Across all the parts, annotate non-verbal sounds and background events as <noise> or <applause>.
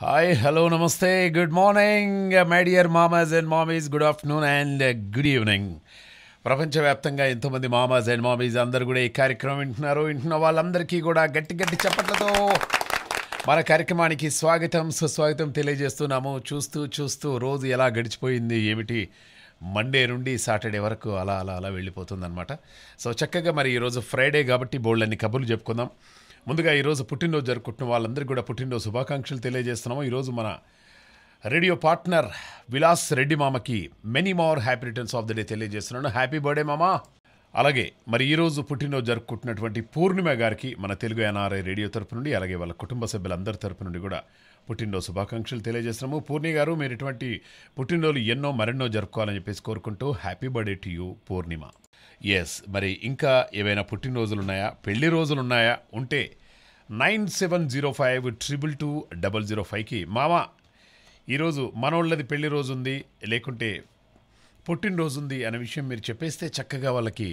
Hi hello నమస్తే good morning my dear మామాజ్ and మామీస్ good afternoon and good evening ప్రపంచవ్యాప్తంగా ఎంతోమంది మామాజ్ అండ్ మామీస్ అందరూ కూడా ఈ కార్యక్రమం వింటున్నారు వింటున్న వాళ్ళందరికీ కూడా గట్టి గట్టి చప్పట్లతో మన కార్యక్రమానికి స్వాగతం సుస్వాగతం తెలియజేస్తున్నాము చూస్తూ చూస్తూ రోజు ఎలా గడిచిపోయింది ఏమిటి మండే నుండి సాటర్డే వరకు అలా అలా అలా వెళ్ళిపోతుందనమాట సో చక్కగా మరి ఈరోజు ఫ్రైడే కాబట్టి బోల్డ్ అన్ని కబుర్లు చెప్పుకుందాం ముందుగా ఈరోజు పుట్టినరోజు జరుపుకుంటున్న వాళ్ళందరికీ కూడా పుట్టినరోజు శుభాకాంక్షలు తెలియజేస్తున్నాము ఈరోజు మన రేడియో పార్ట్నర్ విలాస్ రెడ్డి మామకి many more happy returns of the day తెలియజేస్తున్నాను హ్యాపీ బర్త్డే మామా అలాగే మరి ఈరోజు పుట్టినరోజు జరుపుకుంటున్నటువంటి పూర్ణిమ గారికి మన తెలుగు ఎన్ఆర్ఐ రేడియో తరపు నుండి అలాగే వాళ్ళ కుటుంబ సభ్యులందరి తరపు నుండి కూడా పుట్టినరోజు శుభాకాంక్షలు తెలియజేస్తున్నాము పూర్ణి గారు మీరు ఇటువంటి పుట్టినరోజులు ఎన్నో మరెన్నో జరుపుకోవాలని చెప్పేసి కోరుకుంటూ happy birthday to you Purnima yes మరి ఇంకా ఏవైనా పుట్టినరోజులున్నాయా పెళ్లి రోజులున్నాయా ఉంటే nine seven zero five triple two double zero ఫైవ్కి మామ ఈరోజు మనోళ్ళది పెళ్లి రోజు ఉంది లేకుంటే పుట్టినరోజు ఉంది అనే విషయం మీరు చెప్పేస్తే చక్కగా వాళ్ళకి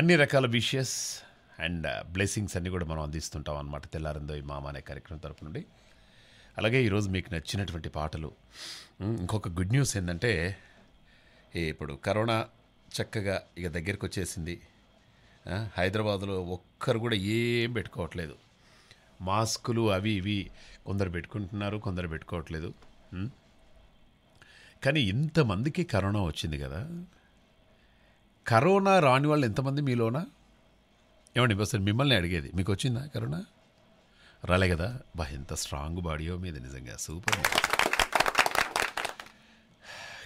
అన్ని రకాల విషయస్ అండ్ బ్లెస్సింగ్స్ అన్నీ కూడా మనం అందిస్తుంటాం అనమాట తెల్లారిందో ఈ మామ అనే కార్యక్రమం తరపు నుండి అలాగే ఈరోజు మీకు నచ్చినటువంటి పాటలు ఇంకొక గుడ్ న్యూస్ ఏంటంటే ఇప్పుడు కరోనా చక్కగా ఇక దగ్గరికి వచ్చేసింది హైదరాబాద్లో ఒక్కరు కూడా ఏం పెట్టుకోవట్లేదు మాస్కులు అవి ఇవి కొందరు పెట్టుకుంటున్నారు కొందరు పెట్టుకోవట్లేదు కానీ ఇంతమందికి కరోనా వచ్చింది కదా కరోనా రాని వాళ్ళు ఎంతమంది మీలోనా ఏమండి సార్ మిమ్మల్ని అడిగేది మీకు వచ్చిందా కరోనా రాలే కదా బా ఎంత స్ట్రాంగ్ బాడీయో మీద నిజంగా సూపర్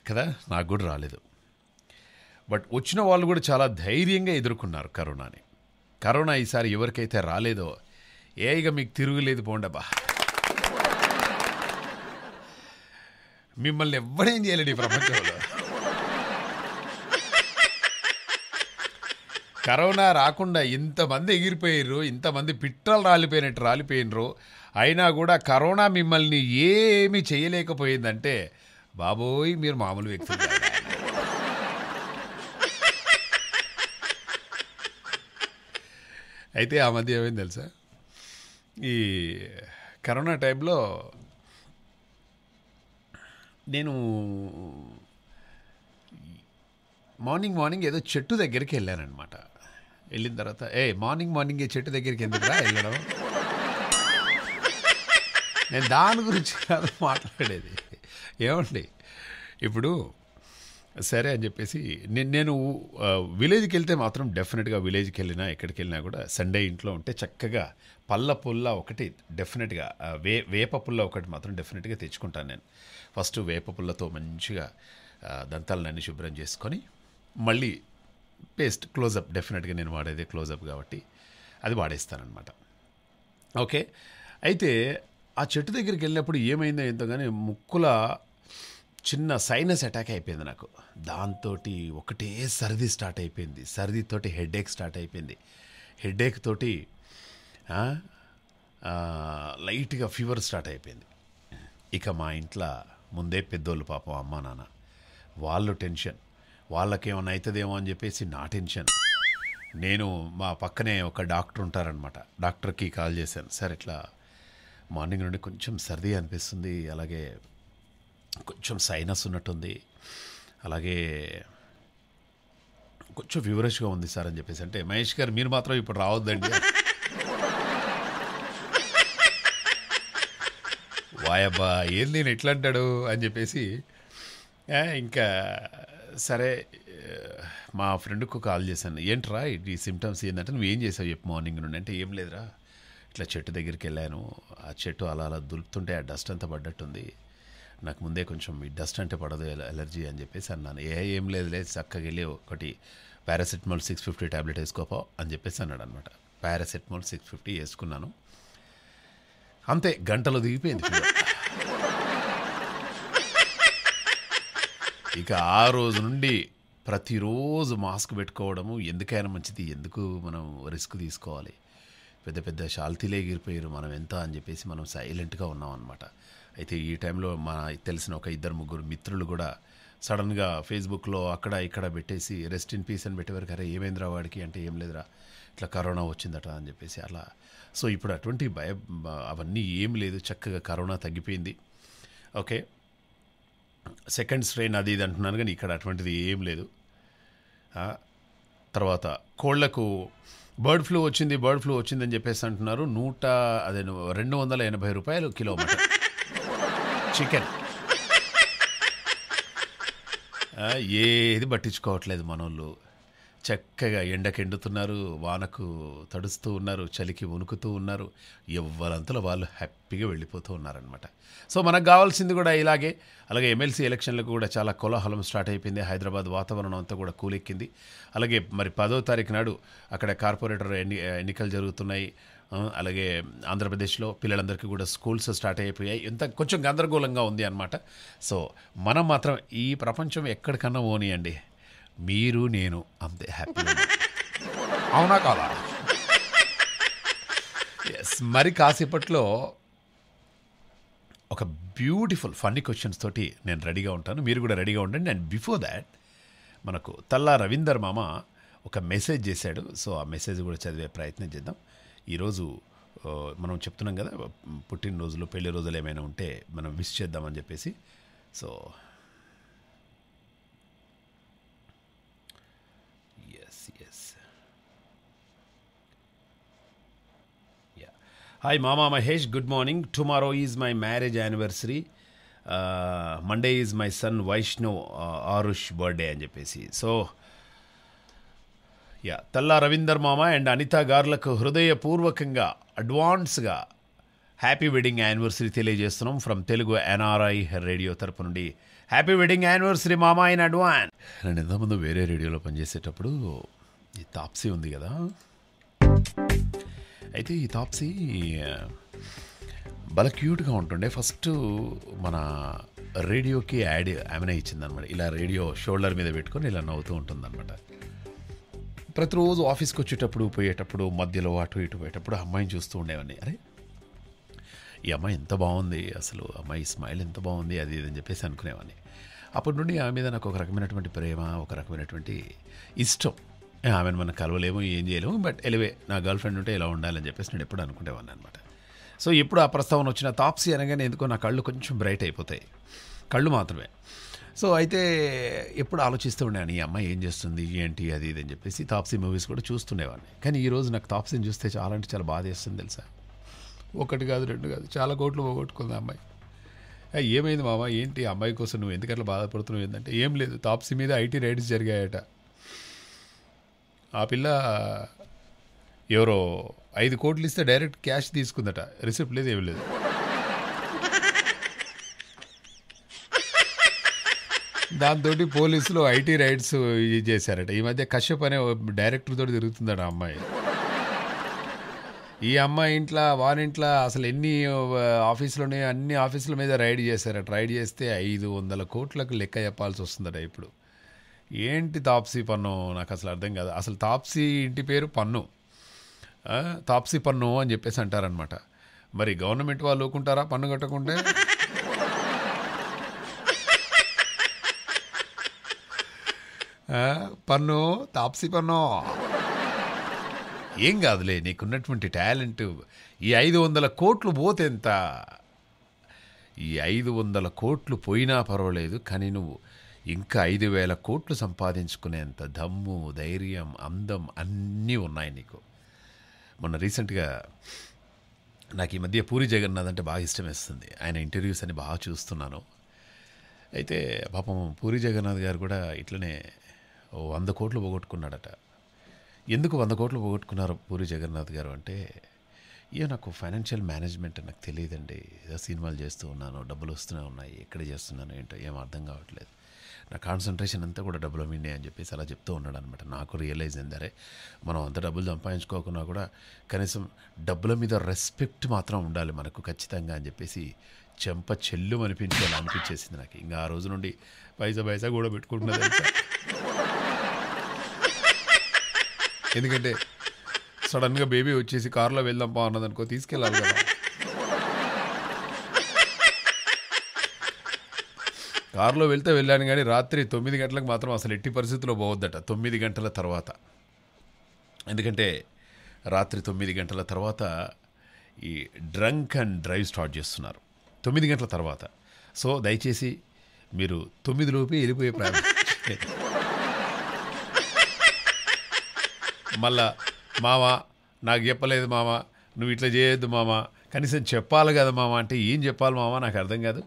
కదా నాకు కూడా రాలేదు బట్ వచ్చిన వాళ్ళు కూడా చాలా ధైర్యంగా ఎదుర్కొన్నారు కరోనాని కరోనా ఈసారి ఎవరికైతే రాలేదో ఏగా మీకు తిరుగులేదు పోండబ్బా మిమ్మల్ని ఎవ్వడేం చేయలేడు ఈ ప్రపంచంలో కరోనా రాకుండా ఇంతమంది ఎగిరిపోయారు ఇంతమంది పిట్టలు రాలిపోయినట్టు రాలిపోయినరు అయినా కూడా కరోనా మిమ్మల్ని ఏమీ చేయలేకపోయిందంటే బాబోయ్ మీరు మామూలు వ్యక్తులు అయితే ఆ మధ్య ఏమైంది తెలుసా ఈ కరోనా టైంలో నేను మార్నింగ్ మార్నింగ్ ఏదో చెట్టు దగ్గరికి వెళ్ళానమాట వెళ్ళిన తర్వాత ఏ మార్నింగ్ మార్నింగ్ చెట్టు దగ్గరికి ఎందుకురా వెళ్ళడం నేను దాని గురించి కాదు మాట్లాడేది ఏమండి ఇప్పుడు సరే అని చెప్పేసి నేను నేను విలేజ్కి వెళ్తే మాత్రం డెఫినెట్గా విలేజ్కి వెళ్ళినా ఎక్కడికి వెళ్ళినా కూడా సండే ఇంట్లో ఉంటే చక్కగా పళ్ళ పుల్ల ఒకటి డెఫినెట్గా వే వేప పుల్ల ఒకటి మాత్రం డెఫినెట్గా తెచ్చుకుంటాను నేను ఫస్ట్ వేప పుల్లతో మంచిగా దంతాలన్నీ శుభ్రం చేసుకొని మళ్ళీ పేస్ట్ క్లోజప్ డెఫినెట్గా నేను వాడేది క్లోజప్ కాబట్టి అది వాడేస్తానమాట ఓకే అయితే ఆ చెట్టు దగ్గరికి వెళ్ళినప్పుడు ఏమైందో ఎంతో కానీ ముక్కుల చిన్న సైనస్ అటాక్ అయిపోయింది నాకు దాంతో ఒకటే సర్ది స్టార్ట్ అయిపోయింది సర్దితోటి హెడేక్ స్టార్ట్ అయిపోయింది హెడేక్ తోటి లైట్గా ఫీవర్ స్టార్ట్ అయిపోయింది ఇక మా ఇంట్లో ముందే పెద్దోళ్ళు పాపం అమ్మ నాన్న వాళ్ళు టెన్షన్ వాళ్ళకేమైనా అవుతుందేమో అని చెప్పేసి నా టెన్షన్ నేను మా పక్కనే ఒక డాక్టర్ ఉంటారనమాట డాక్టర్కి కాల్ చేశాను సార్ ఇట్లా మార్నింగ్ నుండి కొంచెం సర్ది అనిపిస్తుంది అలాగే కొంచెం సైనస్ ఉన్నట్టుంది అలాగే కొంచెం వ్యూరష్గా ఉంది సార్ అని చెప్పేసి అంటే మహేష్ గారు మీరు మాత్రం ఇప్పుడు రావద్దండి వాయబ్బా ఏం నేను ఎట్లా అంటాడు అని చెప్పేసి ఇంకా సరే మా ఫ్రెండ్కు కాల్ చేశాను ఏంట్రా ఈ సిమ్టమ్స్ ఏంటంటే నువ్వు ఏం చేసావు చెప్పు మార్నింగ్ నుండి అంటే ఏం లేదురా ఇట్లా చెట్టు దగ్గరికి వెళ్ళాను ఆ చెట్టు అలా అలా దులుపుతుంటే ఆ డస్ట్ అంతా పడ్డట్టుంది నాకు ముందే కొంచెం ఈ డస్ట్ అంటే పడదు ఎలర్జీ అని చెప్పేసి అన్నాను ఏ ఏం లేదు చక్కగా వెళ్ళి ఒకటి పారాసెటమాల్ సిక్స్ ఫిఫ్టీ ట్యాబ్లెట్ వేసుకోపో అని చెప్పేసి అన్నాడు అనమాట పారాసెటమాల్ సిక్స్ ఫిఫ్టీ వేసుకున్నాను అంతే గంటలో దిగిపోయింది ఇక ఆ రోజు నుండి ప్రతిరోజు మాస్క్ పెట్టుకోవడము ఎందుకైనా మంచిది ఎందుకు మనం రిస్క్ తీసుకోవాలి పెద్ద పెద్ద షాల్తీలే ఎగిరిపోయారు మనం ఎంత అని చెప్పేసి మనం సైలెంట్గా ఉన్నాం అనమాట అయితే ఈ టైంలో మా తెలిసిన ఒక ఇద్దరు ముగ్గురు మిత్రులు కూడా సడన్గా ఫేస్బుక్లో అక్కడ ఇక్కడ పెట్టేసి రెస్ట్ ఇన్ పీస్ అని పెట్టేవారు కదా ఏమైందిరా వాడికి అంటే ఏం లేదురా ఇట్లా కరోనా వచ్చిందట అని చెప్పేసి అలా సో ఇప్పుడు అటువంటి భయ అవన్నీ ఏం లేదు చక్కగా కరోనా తగ్గిపోయింది ఓకే సెకండ్ స్ట్రెయిన్ అది ఇది అంటున్నాను కానీ ఇక్కడ అటువంటిది ఏం లేదు తర్వాత కోళ్లకు బర్డ్ ఫ్లూ వచ్చింది బర్డ్ ఫ్లూ వచ్చిందని చెప్పేసి అంటున్నారు నూట అదే రెండు వందల ఎనభై రూపాయలు కిలోమీటర్ చికెన్ ఏది పట్టించుకోవట్లేదు మనోళ్ళు చక్కగా ఎండకెండుతున్నారు వానకు తడుస్తూ ఉన్నారు చలికి వణుకుతూ ఉన్నారు ఎవ్వరంతలో వాళ్ళు హ్యాపీగా వెళ్ళిపోతూ ఉన్నారనమాట సో మనకు కావాల్సింది కూడా ఇలాగే అలాగే ఎమ్మెల్సీ ఎలక్షన్లకు కూడా చాలా కోలాహలం స్టార్ట్ అయిపోయింది హైదరాబాద్ వాతావరణం అంతా కూడా కూలెక్కింది అలాగే మరి పదో తారీఖు నాడు అక్కడ కార్పొరేటర్ ఎన్ని ఎన్నికలు జరుగుతున్నాయి అలాగే ఆంధ్రప్రదేశ్లో పిల్లలందరికీ కూడా స్కూల్స్ స్టార్ట్ అయిపోయాయి ఇంత కొంచెం గందరగోళంగా ఉంది అనమాట సో మనం మాత్రం ఈ ప్రపంచం ఎక్కడికన్నా ఓనియండి మీరు నేను అంతే హ్యాపీ అవునా కాదా ఎస్ మరి కాసేపట్లో ఒక బ్యూటిఫుల్ ఫన్నీ క్వశ్చన్స్ తోటి నేను రెడీగా ఉంటాను మీరు కూడా రెడీగా ఉండండి అండ్ బిఫోర్ దాట్ మనకు తల్లా రవీందర్ మామ ఒక మెసేజ్ చేశాడు సో ఆ మెసేజ్ కూడా చదివే ప్రయత్నం చేద్దాం ఈరోజు మనం చెప్తున్నాం కదా పుట్టినరోజులు పెళ్లి రోజులు ఏమైనా ఉంటే మనం విష్ చేద్దామని చెప్పేసి so yes yes yeah hi మామా Mahesh good morning tomorrow is my marriage anniversary Monday is my son Vaishnav Aarush birthday అని చెప్పేసి సో యా తల్లా రవీందర్ మామ అండ్ అనిత గార్లకు హృదయపూర్వకంగా అడ్వాన్స్గా హ్యాపీ వెడ్డింగ్ యానివర్సరీ తెలియజేస్తున్నాం ఫ్రమ్ తెలుగు ఎన్ఆర్ఐ రేడియో తరపు నుండి హ్యాపీ వెడ్డింగ్ యానివర్సరీ మామ ఇన్ అడ్వాన్ నేను ఇంతకుముందు వేరే రేడియోలో పనిచేసేటప్పుడు ఈ తాప్సీ ఉంది కదా అయితే ఈ తాప్సీ బల క్యూట్గా ఉంటుండే ఫస్ట్ మన రేడియోకి యాడ్ ఆమెనే ఇచ్చిందనమాట ఇలా రేడియో షోల్డర్ మీద పెట్టుకొని ఇలా నవ్వుతూ ఉంటుందన్నమాట ప్రతిరోజు ఆఫీస్కి వచ్చేటప్పుడు పోయేటప్పుడు మధ్యలో అటు ఇటు పోయేటప్పుడు అమ్మాయిని చూస్తూ ఉండేవాన్ని అరే ఈ అమ్మాయి ఎంత బాగుంది అసలు అమ్మాయి స్మైల్ ఎంత బాగుంది అది అని చెప్పేసి అనుకునేవాడిని అప్పటి నుండి ఆమె మీద నాకు ఒక రకమైనటువంటి ప్రేమ ఒక రకమైనటువంటి ఇష్టం ఆమెను మనం కలవలేము ఏం చేయలేము బట్ ఎలివే నా గర్ల్ ఫ్రెండ్ ఉంటే ఇలా ఉండాలని చెప్పేసి నేను ఎప్పుడు అనుకునేవాడిని అనమాట సో ఎప్పుడు ఆ ప్రస్తావన వచ్చిన తాప్సీ అనగానే ఎందుకో నా కళ్ళు కొంచెం బ్రైట్ అయిపోతాయి కళ్ళు మాత్రమే సో అయితే ఎప్పుడు ఆలోచిస్తూ ఉండేవాను ఈ అమ్మాయి ఏం చేస్తుంది ఏంటి అది ఇది అని చెప్పేసి తాప్సీ మూవీస్ కూడా చూస్తుండేవాడిని కానీ ఈరోజు నాకు తాప్సీని చూస్తే చాలా అంటే చాలా బాధ చేస్తుంది తెలుసా ఒకటి కాదు రెండు కాదు చాలా కోట్లు పోగొట్టుకుంది అమ్మాయి ఏమైంది మామ ఏంటి అమ్మాయి కోసం నువ్వు ఎందుకట్లా బాధపడుతున్నావు ఏంటంటే ఏం లేదు తాప్సీ మీద ఐటీ రైడ్స్ జరిగాయట ఆ పిల్ల ఎవరో ఐదు కోట్లు ఇస్తే డైరెక్ట్ క్యాష్ తీసుకుందట రిసిప్ట్ లేదు ఏమి లేదు దాంతో పోలీసులు ఐటీ రైడ్స్ ఇది చేశారట ఈ మధ్య కశ్యప్ అనే డైరెక్టర్ తోటి తిరుగుతుందట అమ్మాయి ఈ అమ్మాయి ఇంట్లో వానింట్లో అసలు ఎన్ని ఆఫీసులోనే అన్ని ఆఫీసుల మీద రైడ్ చేశారట రైడ్ చేస్తే ఐదు వందల కోట్లకు లెక్క చెప్పాల్సి వస్తుందట ఇప్పుడు ఏంటి తాప్సీ పన్ను నాకు అసలు అర్థం కాదు అసలు తాప్సీ ఇంటి పేరు పన్ను తాప్సీ పన్ను అని చెప్పేసి అంటారనమాట మరి గవర్నమెంట్ వాళ్ళు ఊకుంటారా పన్ను కట్టకుంటే పన్ను తాప్సీ పన్ను ఏం కాదులే నీకున్నటువంటి టాలెంట్ ఈ ఐదు వందల కోట్లు పోతెంత ఈ ఐదు వందల కోట్లు పోయినా పర్వాలేదు కానీ నువ్వు ఇంకా ఐదు వేల కోట్లు సంపాదించుకునేంత దమ్ము ధైర్యం అందం అన్నీ ఉన్నాయి నీకు మొన్న రీసెంట్గా నాకు ఈ మధ్య పూరి జగన్నాథ్ అంటే బాగా ఇష్టం వేస్తుంది ఆయన ఇంటర్వ్యూస్ అని బాగా చూస్తున్నాను అయితే పాపం పూరి జగన్నాథ్ గారు కూడా ఇట్లనే వంద కోట్లు పోగొట్టుకున్నాడట ఎందుకు వంద కోట్లు పోగొట్టుకున్నారు పూరి జగన్నాథ్ గారు అంటే ఇక నాకు ఫైనాన్షియల్ మేనేజ్మెంట్ నాకు తెలియదండి ఏదో సినిమాలు చేస్తూ ఉన్నాను డబ్బులు వస్తూనే ఉన్నాయి ఎక్కడ చేస్తున్నాను ఏంటో ఏం అర్థం కావట్లేదు నా కాన్సన్ట్రేషన్ అంతా కూడా డబ్బుల మీదే అని చెప్పేసి అలా చెప్తూ ఉన్నాడు అనమాట నాకు రియలైజ్ అయిందరే మనం అంత డబ్బులు సంపాదించుకోకుండా కూడా కనీసం డబ్బుల మీద రెస్పెక్ట్ మాత్రం ఉండాలి మనకు ఖచ్చితంగా అని చెప్పేసి చెంప చెల్లు అనిపించాలి అనిపించేసింది నాకు ఇంకా ఆ రోజు నుండి పైసా పైసా కూడా పెట్టుకుంటున్నారు ఎందుకంటే సడన్గా బేబీ వచ్చేసి కారులో వెళ్దాం బా అన్నది అనుకో తీసుకెళ్ళాలి కదా కారులో వెళ్తే వెళ్ళాను కానీ రాత్రి తొమ్మిది గంటలకు మాత్రం అసలు ఎట్టి పరిస్థితుల్లో పోవద్దట తొమ్మిది గంటల తర్వాత ఎందుకంటే రాత్రి తొమ్మిది గంటల తర్వాత ఈ డ్రంక్ అండ్ డ్రైవ్ స్టార్ట్ చేస్తున్నారు తొమ్మిది గంటల తర్వాత సో దయచేసి మీరు తొమ్మిదిలోపే వెళ్ళిపోయే ప్రయాణం మళ్ళా మామ నాకు చెప్పలేదు మామ నువ్వు ఇట్లా చేయొద్దు మామ కనీసం చెప్పాలి కదా మామ అంటే ఏం చెప్పాలి మామ నాకు అర్థం కాదు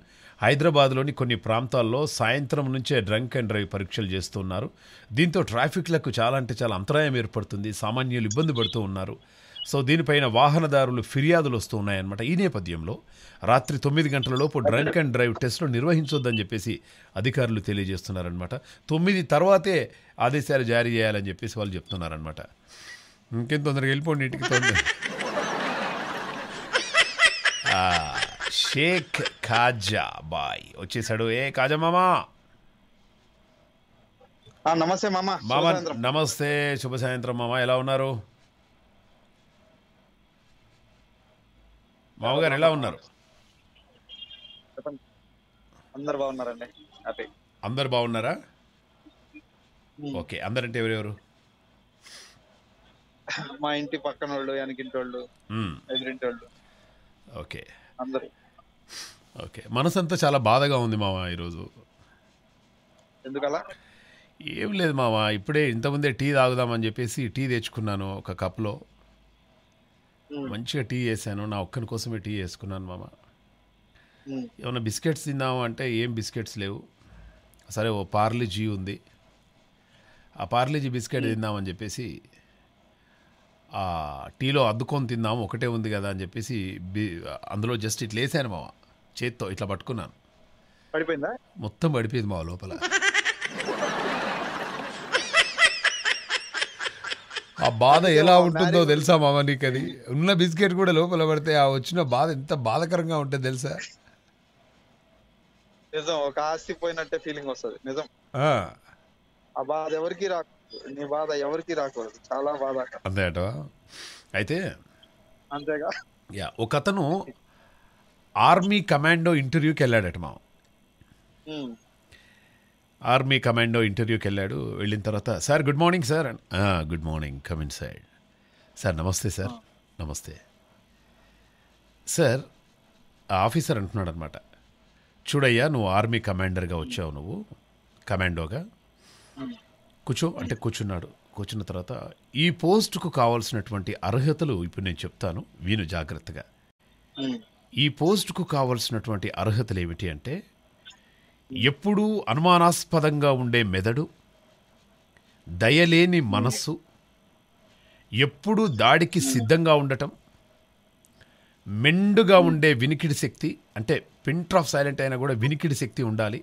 హైదరాబాద్లోని కొన్ని ప్రాంతాల్లో సాయంత్రం నుంచే డ్రంక్ అండ్ డ్రైవ్ పరీక్షలు చేస్తూ ఉన్నారు దీంతో ట్రాఫిక్లకు చాలా అంటే చాలా అంతరాయం ఏర్పడుతుంది సామాన్యులు ఇబ్బంది పడుతూ ఉన్నారు సో దీనిపైన వాహనదారులు ఫిర్యాదులు వస్తూ ఉన్నాయన్నమాట ఈ నేపథ్యంలో రాత్రి తొమ్మిది గంటలలోపు డ్రంక్ అండ్ డ్రైవ్ టెస్టులు నిర్వహించొద్దని చెప్పేసి అధికారులు తెలియజేస్తున్నారనమాట తొమ్మిది తర్వాతే ఆదేశాలు జారీ చేయాలని చెప్పేసి వాళ్ళు చెప్తున్నారనమాట ఇంకేం తొందరగా వెళ్ళిపోండి ఇంటికి తొందర <laughs> షేక్ ఖాజా బాయ్ వచ్చేసాడు ఏ కాజా మామా నమస్తే మామ మామ నమస్తే శుభ సాయంత్రం మామ ఎలా ఉన్నారు మామగారు ఎలా ఉన్నారు అందరు బాగున్నారండి హ్యాపీ అందరు బాగున్నారా ఓకే అందరంటే ఎవరెవరు మా ఇంటి పక్కన వాళ్ళు వెనకింటి వాళ్ళు ఎదురింటి వాళ్ళు ఓకే అందరు ఓకే మనసంతా చాలా బాధగా ఉంది మామ ఈరోజు ఎందుకలా ఏం లేదు మామ ఇప్పుడే ఇంతకుముందే టీ తాగుదామని చెప్పేసి టీ తెచ్చుకున్నాను ఒక కప్లో మంచిగా టీ చేశాను నా ఒక్కని కోసమే టీ చేసుకున్నాను మామ Hmm. ఏమైనా బిస్కెట్స్ తిందాము అంటే ఏం బిస్కెట్స్ లేవు సరే ఓ జీ ఉంది ఆ జీ బిస్కెట్ hmm. తిందామని చెప్పేసి ఆ టీలో అద్దుకొని తిందాము ఒకటే ఉంది కదా అని చెప్పేసి బి అందులో జస్ట్ ఇట్లా వేసాను మావా చేత్తో ఇట్లా పట్టుకున్నాను పడిపోయిందా మొత్తం పడిపోయింది మా లోపల ఆ బాధ ఎలా ఉంటుందో తెలుసా మామ నీకు అది ఉన్న బిస్కెట్ కూడా లోపల పడితే ఆ వచ్చిన బాధ ఎంత బాధకరంగా ఉంటుంది తెలుసా నిజం ఒక ఆస్తి పోయినట్టే ఫీలింగ్ వస్తుంది నిజం ఆ బాధ ఎవరికి రాకూడదు నీ బాధ ఎవరికి రాకూడదు చాలా బాధ అదే అయితే అంతేగా యా ఒక అతను ఆర్మీ కమాండో ఇంటర్వ్యూకి వెళ్ళాడట మా ఆర్మీ కమాండో ఇంటర్వ్యూకి వెళ్ళాడు వెళ్ళిన తర్వాత sir good morning sir good morning come inside sir నమస్తే సార్ నమస్తే సార్ ఆఫీసర్ అంటున్నాడు అనమాట చూడయ్యా నువ్వు ఆర్మీ కమాండర్గా వచ్చావు నువ్వు కమాండోగా కూర్చో అంటే కూర్చున్నాడు కూర్చున్న తర్వాత ఈ పోస్టుకు కావాల్సినటువంటి అర్హతలు ఇప్పుడు నేను చెప్తాను విను జాగ్రత్తగా ఈ పోస్టుకు కావాల్సినటువంటి అర్హతలు ఏమిటి అంటే ఎప్పుడూ అనుమానాస్పదంగా ఉండే మెదడు దయలేని మనస్సు ఎప్పుడూ దాడికి సిద్ధంగా ఉండటం మెండుగా ఉండే వినికిడి శక్తి అంటే పింట్ర్ ఆఫ్ సైలెంట్ అయినా కూడా వినికిడి శక్తి ఉండాలి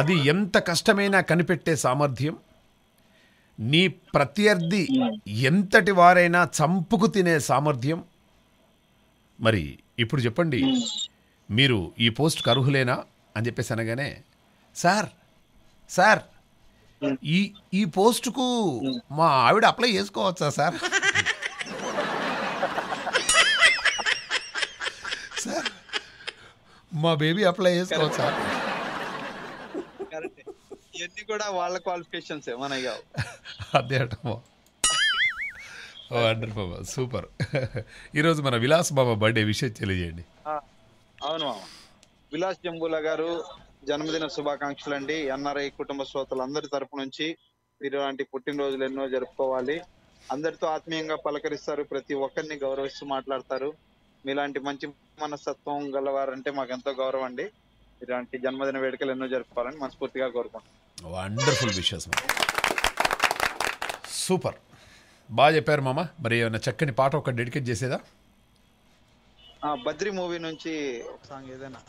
అది ఎంత కష్టమైనా కనిపెట్టే సామర్థ్యం నీ ప్రత్యర్థి ఎంతటి వారైనా చంపుకు తినే సామర్థ్యం మరి ఇప్పుడు చెప్పండి మీరు ఈ పోస్ట్కు అర్హులేనా అని చెప్పేసి అనగానే సార్ సార్ ఈ ఈ పోస్టుకు మా ఆవిడ అప్లై చేసుకోవచ్చా సార్ మా బేబీ అప్లై చేసుకోవచ్చా ఇవన్నీ కూడా వాళ్ళ క్వాలిఫికేషన్స్ అదే అంటాము బాబా సూపర్ ఈరోజు మన విలాస్ బాబా బర్త్డే విషయం తెలియజేయండి అవును మామ విలాస్ జంబూల గారు జన్మదిన శుభాకాంక్షలు అండి ఎన్ఆర్ఐ కుటుంబ అందరి తరపు నుంచి మీరు లాంటి పుట్టినరోజులు ఎన్నో జరుపుకోవాలి అందరితో ఆత్మీయంగా పలకరిస్తారు ప్రతి ఒక్కరిని గౌరవిస్తూ మాట్లాడతారు మీలాంటి మంచి మనస్తత్వం గలవారంటే మాకెంతో గౌరవం అండి ఇలాంటి జన్మదిన వేడుకలు ఎన్నో జరుపుకోవాలని మనస్ఫూర్తిగా కోరుకుంటున్నాం వండర్ఫుల్ సూపర్ బాగా చెప్పారు మామ మరి ఏమైనా చక్కని పాట ఒక డెడికేట్ చేసేదా బద్రి మూవీ నుంచి ఒక సాంగ్ ఏదైనా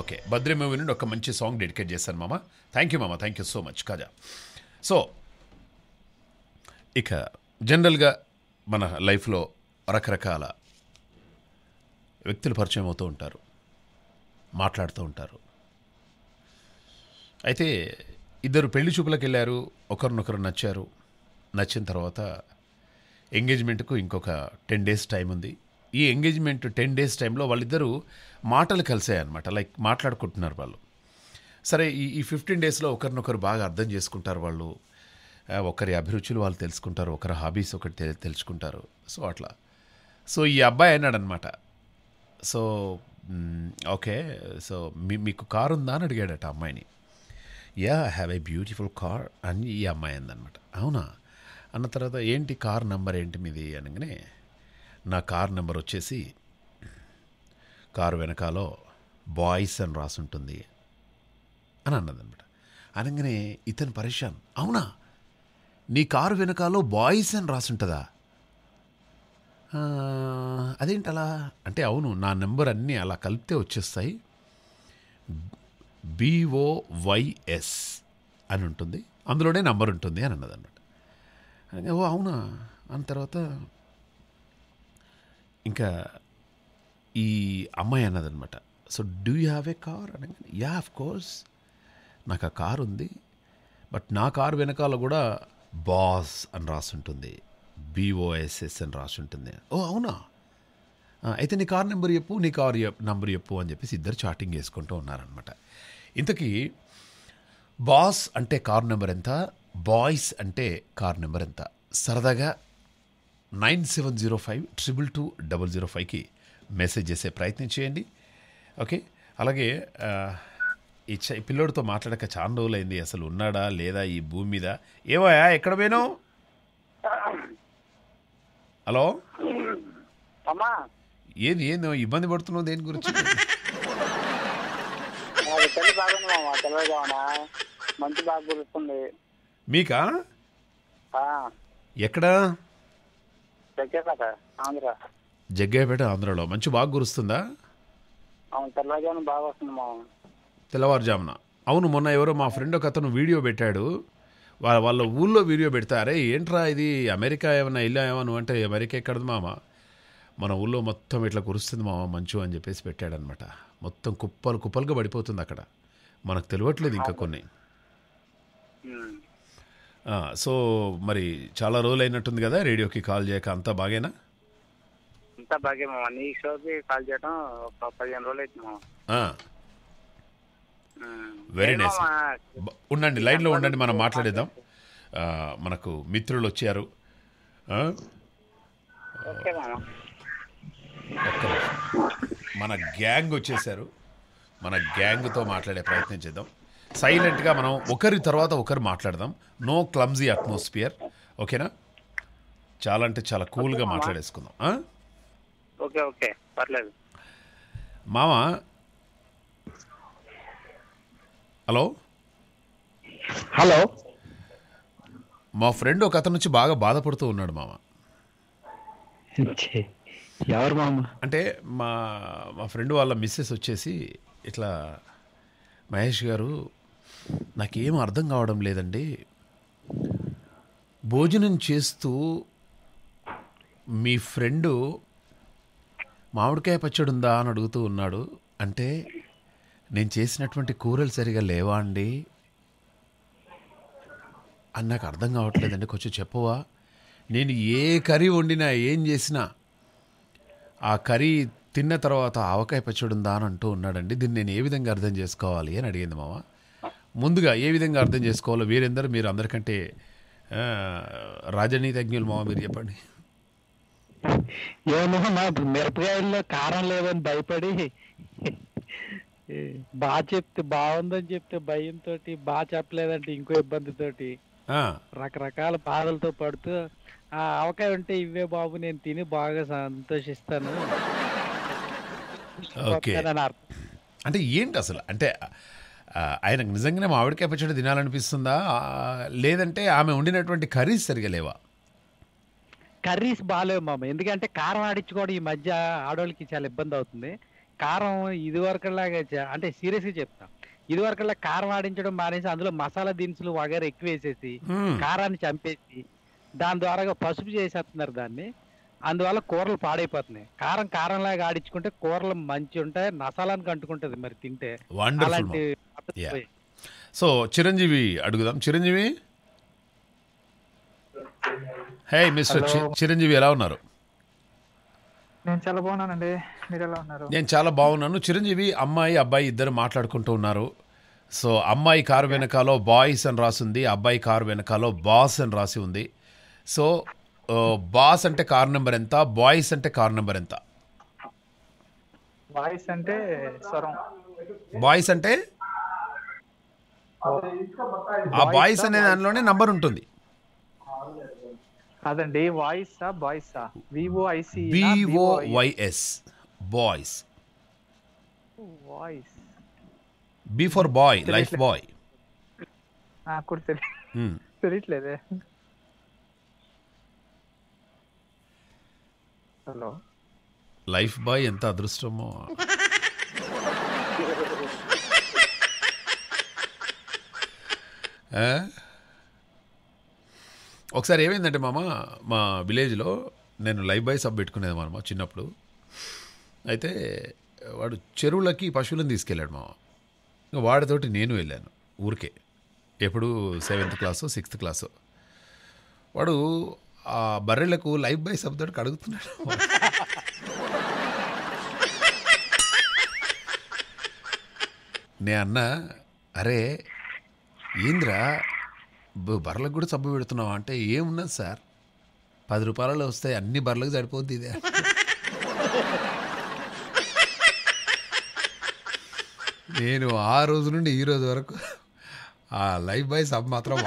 ఓకే బద్రి మూవీ నుండి ఒక మంచి సాంగ్ డెడికేట్ చేశాను మామ థ్యాంక్ యూ మామ థ్యాంక్ యూ సో మచ్ కాజా సో ఇక జనరల్గా మన లైఫ్లో రకరకాల వ్యక్తులు పరిచయం అవుతూ ఉంటారు మాట్లాడుతూ ఉంటారు అయితే ఇద్దరు పెళ్లి చూపులకు వెళ్ళారు ఒకరినొకరు నచ్చారు నచ్చిన తర్వాత ఎంగేజ్మెంట్కు ఇంకొక టెన్ డేస్ టైం ఉంది ఈ ఎంగేజ్మెంట్ టెన్ డేస్ టైంలో వాళ్ళిద్దరూ మాటలు కలిసాయన్నమాట లైక్ మాట్లాడుకుంటున్నారు వాళ్ళు సరే ఈ ఈ ఫిఫ్టీన్ డేస్లో ఒకరినొకరు బాగా అర్థం చేసుకుంటారు వాళ్ళు ఒకరి అభిరుచులు వాళ్ళు తెలుసుకుంటారు ఒకరి హాబీస్ ఒకటి తెలుసుకుంటారు సో అట్లా సో ఈ అబ్బాయి అన్నాడనమాట సో ఓకే సో మీ మీకు కారు ఉందా అని అడిగాడట అమ్మాయిని yeah have a beautiful car అని ఈ అమ్మాయి అందనమాట అవునా అన్న తర్వాత ఏంటి కార్ నెంబర్ ఏంటి మీది అనగానే నా కార్ నెంబర్ వచ్చేసి కారు వెనకాలో బాయ్స్ అని రాసుంటుంది అని అన్నదనమాట అనగానే ఇతను పరిశాన్ అవునా నీ కారు వెనకాలో బాయ్స్ అని రాసుంటుందా అదేంటి అలా అంటే అవును నా నెంబర్ అన్నీ అలా కలిపితే వచ్చేస్తాయి బీఓవైఎస్ అని ఉంటుంది అందులోనే నంబర్ ఉంటుంది అని అన్నది అన్నమాట ఓ అవునా అని తర్వాత ఇంకా ఈ అమ్మాయి అన్నదనమాట so do you have a car అనగానే యా ఆఫ్ కోర్స్ నాకు ఆ కార్ ఉంది బట్ నా కార్ వెనకాల కూడా బాస్ అని రాసి ఉంటుంది బీఓఎస్ఎస్ అని రాసి ఉంటుంది ఓ అవునా అయితే నీ కార్ నెంబర్ చెప్పు నీ కార్ నంబర్ చెప్పు అని చెప్పేసి ఇద్దరు చాటింగ్ చేసుకుంటూ ఉన్నారనమాట ఇంతకీ బాస్ అంటే కార్ నెంబర్ ఎంత బాయ్స్ అంటే కార్ నెంబర్ ఎంత సరదాగా nine seven zero five triple two double zero ఫైవ్కి మెసేజ్ చేసే ప్రయత్నం చేయండి ఓకే అలాగే ఈ పిల్లోడితో మాట్లాడక చాలా రోజులైంది అసలు ఉన్నాడా లేదా ఈ భూమి మీద ఏమయ్యా ఎక్కడ పోయినావు హలో అమ్మా ఏది ఏంది ఇబ్బంది పడుతున్నావు దేని గురించి మంచి బాగా మీకా ఎక్కడ జగ్గేపేట ఆంధ్ర ఆంధ్రలో మంచి బాగా కురుస్తుందా అవును బాగా వస్తుంది తెల్లవారుజామున అవును మొన్న ఎవరో మా ఫ్రెండ్ ఒక అతను వీడియో పెట్టాడు వాళ్ళ వాళ్ళ ఊళ్ళో వీడియో పెడతారే అరే ఏంట్రా ఇది అమెరికా ఏమైనా వెళ్ళామేమో నువ్వు అంటే అమెరికా ఎక్కడది మామ మన ఊళ్ళో మొత్తం ఇట్లా కురుస్తుంది మామ మంచు అని చెప్పేసి పెట్టాడనమాట మొత్తం కుప్పలు కుప్పలుగా పడిపోతుంది అక్కడ మనకు తెలియట్లేదు ఇంకా కొన్ని సో మరి చాలా రోజులు అయినట్టుంది కదా రేడియోకి కాల్ చేయక అంతా బాగేనా అంతా బాగే మామ నీ షోకి కాల్ చేయడం ఒక పదిహేను రోజులు అయితే వెరీ నైస్ ఉండండి లైన్లో ఉండండి మనం మాట్లాడేద్దాం మనకు మిత్రులు వచ్చారు మన గ్యాంగ్ వచ్చేసారు మన గ్యాంగ్తో మాట్లాడే ప్రయత్నం చేద్దాం సైలెంట్గా మనం ఒకరి తర్వాత ఒకరు మాట్లాడదాం నో క్లమ్జీ అట్మాస్ఫియర్ ఓకేనా చాలా అంటే చాలా కూల్గా మాట్లాడేసుకుందాం ఓకే ఓకే పర్లేదు మామ హలో హలో మా ఫ్రెండ్ ఒక అతను నుంచి బాగా బాధపడుతూ ఉన్నాడు మామ ఎవరు మామ అంటే మా మా ఫ్రెండ్ వాళ్ళ మిస్సెస్ వచ్చేసి ఇట్లా మహేష్ గారు నాకేం అర్థం కావడం లేదండి భోజనం చేస్తూ మీ ఫ్రెండు మామిడికాయ పచ్చడి ఉందా అని అడుగుతూ ఉన్నాడు అంటే నేను చేసినటువంటి కూరలు సరిగా లేవా అండి అని నాకు అర్థం కావట్లేదండి కొంచెం చెప్పవా నేను ఏ కర్రీ వండినా ఏం చేసినా ఆ కర్రీ తిన్న తర్వాత ఆవకాయ పచ్చడి ఉందా అని అంటూ ఉన్నాడండి దీన్ని నేను ఏ విధంగా అర్థం చేసుకోవాలి అని అడిగింది మామ ముందుగా ఏ విధంగా అర్థం చేసుకోవాలో వీరందరూ మీరు అందరికంటే రాజనీతిజ్ఞులు మామ మీరు చెప్పండి ఏమో మిరపకాయల్లో కారం లేదని భయపడి బా చెప్తే బాగుందని చెప్తే భయంతో బాగా చెప్పలేదంటే ఇంకో ఇబ్బందితోటి రకరకాల బాధలతో పడుతూ ఆ అవకాయ ఉంటే ఇవే బాబు నేను తిని బాగా సంతోషిస్తాను అంటే ఏంటి అసలు అంటే ఆయనకు నిజంగానే మామిడికాయ పచ్చడి తినాలనిపిస్తుందా లేదంటే ఆమె వండినటువంటి కర్రీస్ సరిగా లేవా కర్రీస్ బాగాలేవు మామ ఎందుకంటే కారం ఆడించుకోవడం ఈ మధ్య ఆడవాళ్ళకి చాలా ఇబ్బంది అవుతుంది కారం ఇది వరకులాగా అంటే సీరియస్ గా చెప్తా ఇది వరకల్లా కారం ఆడించడం మానేసి అందులో మసాలా దినుసులు వగైరా ఎక్కువ వేసేసి కారాన్ని చంపేసి దాని ద్వారా పసుపు చేసేస్తున్నారు దాన్ని అందువల్ల కూరలు పాడైపోతున్నాయి కారం కారం లాగా ఆడించుకుంటే కూరలు మంచి ఉంటాయి మసాలానికి అంటుకుంటది మరి తింటే అలాంటి సో చిరంజీవి అడుగుదాం చిరంజీవి హే మిస్టర్ చిరంజీవి ఎలా ఉన్నారు నేను చాలా బాగున్నానండి మీరు ఎలా ఉన్నారు నేను చాలా బాగున్నాను చిరంజీవి అమ్మాయి అబ్బాయి ఇద్దరు మాట్లాడుకుంటూ ఉన్నారు సో అమ్మాయి కారు వెనకాలో బాయ్స్ అని రాసి ఉంది అబ్బాయి కారు వెనకాలో బాస్ అని రాసి ఉంది సో బాస్ అంటే కార్ నెంబర్ ఎంత బాయ్స్ అంటే కార్ నెంబర్ ఎంత బాయ్స్ అంటే స్వరం బాయ్స్ అంటే ఆ బాయ్స్ అనే దానిలోనే నంబర్ ఉంటుంది అదండి వాయిసా బాయ్సా వివో ఐసి వివో వైఎస్ boys voice B for boy Lifebuoy నాకు కూడా తెలియ తెలియట్లేదే హలో లైఫ్ బాయ్ ఎంత అదృష్టమో ఏ ఒకసారి ఏమైందంటే మామ మా విలేజ్లో నేను లైవ్ బాయ్ సబ్ పెట్టుకునేది మామ చిన్నప్పుడు అయితే వాడు చెరువులకి పశువులను తీసుకెళ్ళాడు మామ ఇంకా వాడితోటి నేను వెళ్ళాను ఊరికే ఎప్పుడు సెవెంత్ క్లాసు సిక్స్త్ క్లాసు వాడు ఆ బర్రెలకు లైఫ్ బాయ్ సబ్ తోటి కడుగుతున్నాడు నే అన్న అరే ఏంద్రా బర్రెలకు కూడా సబ్బు పెడుతున్నావు అంటే ఏమున్నది సార్ పది రూపాయలలో వస్తాయి అన్ని బర్రెలకు సరిపోద్ది ఇదే నేను ఆ రోజు నుండి ఈ రోజు వరకు ఆ లైఫ్ బాయ్ సబ్ మాత్రం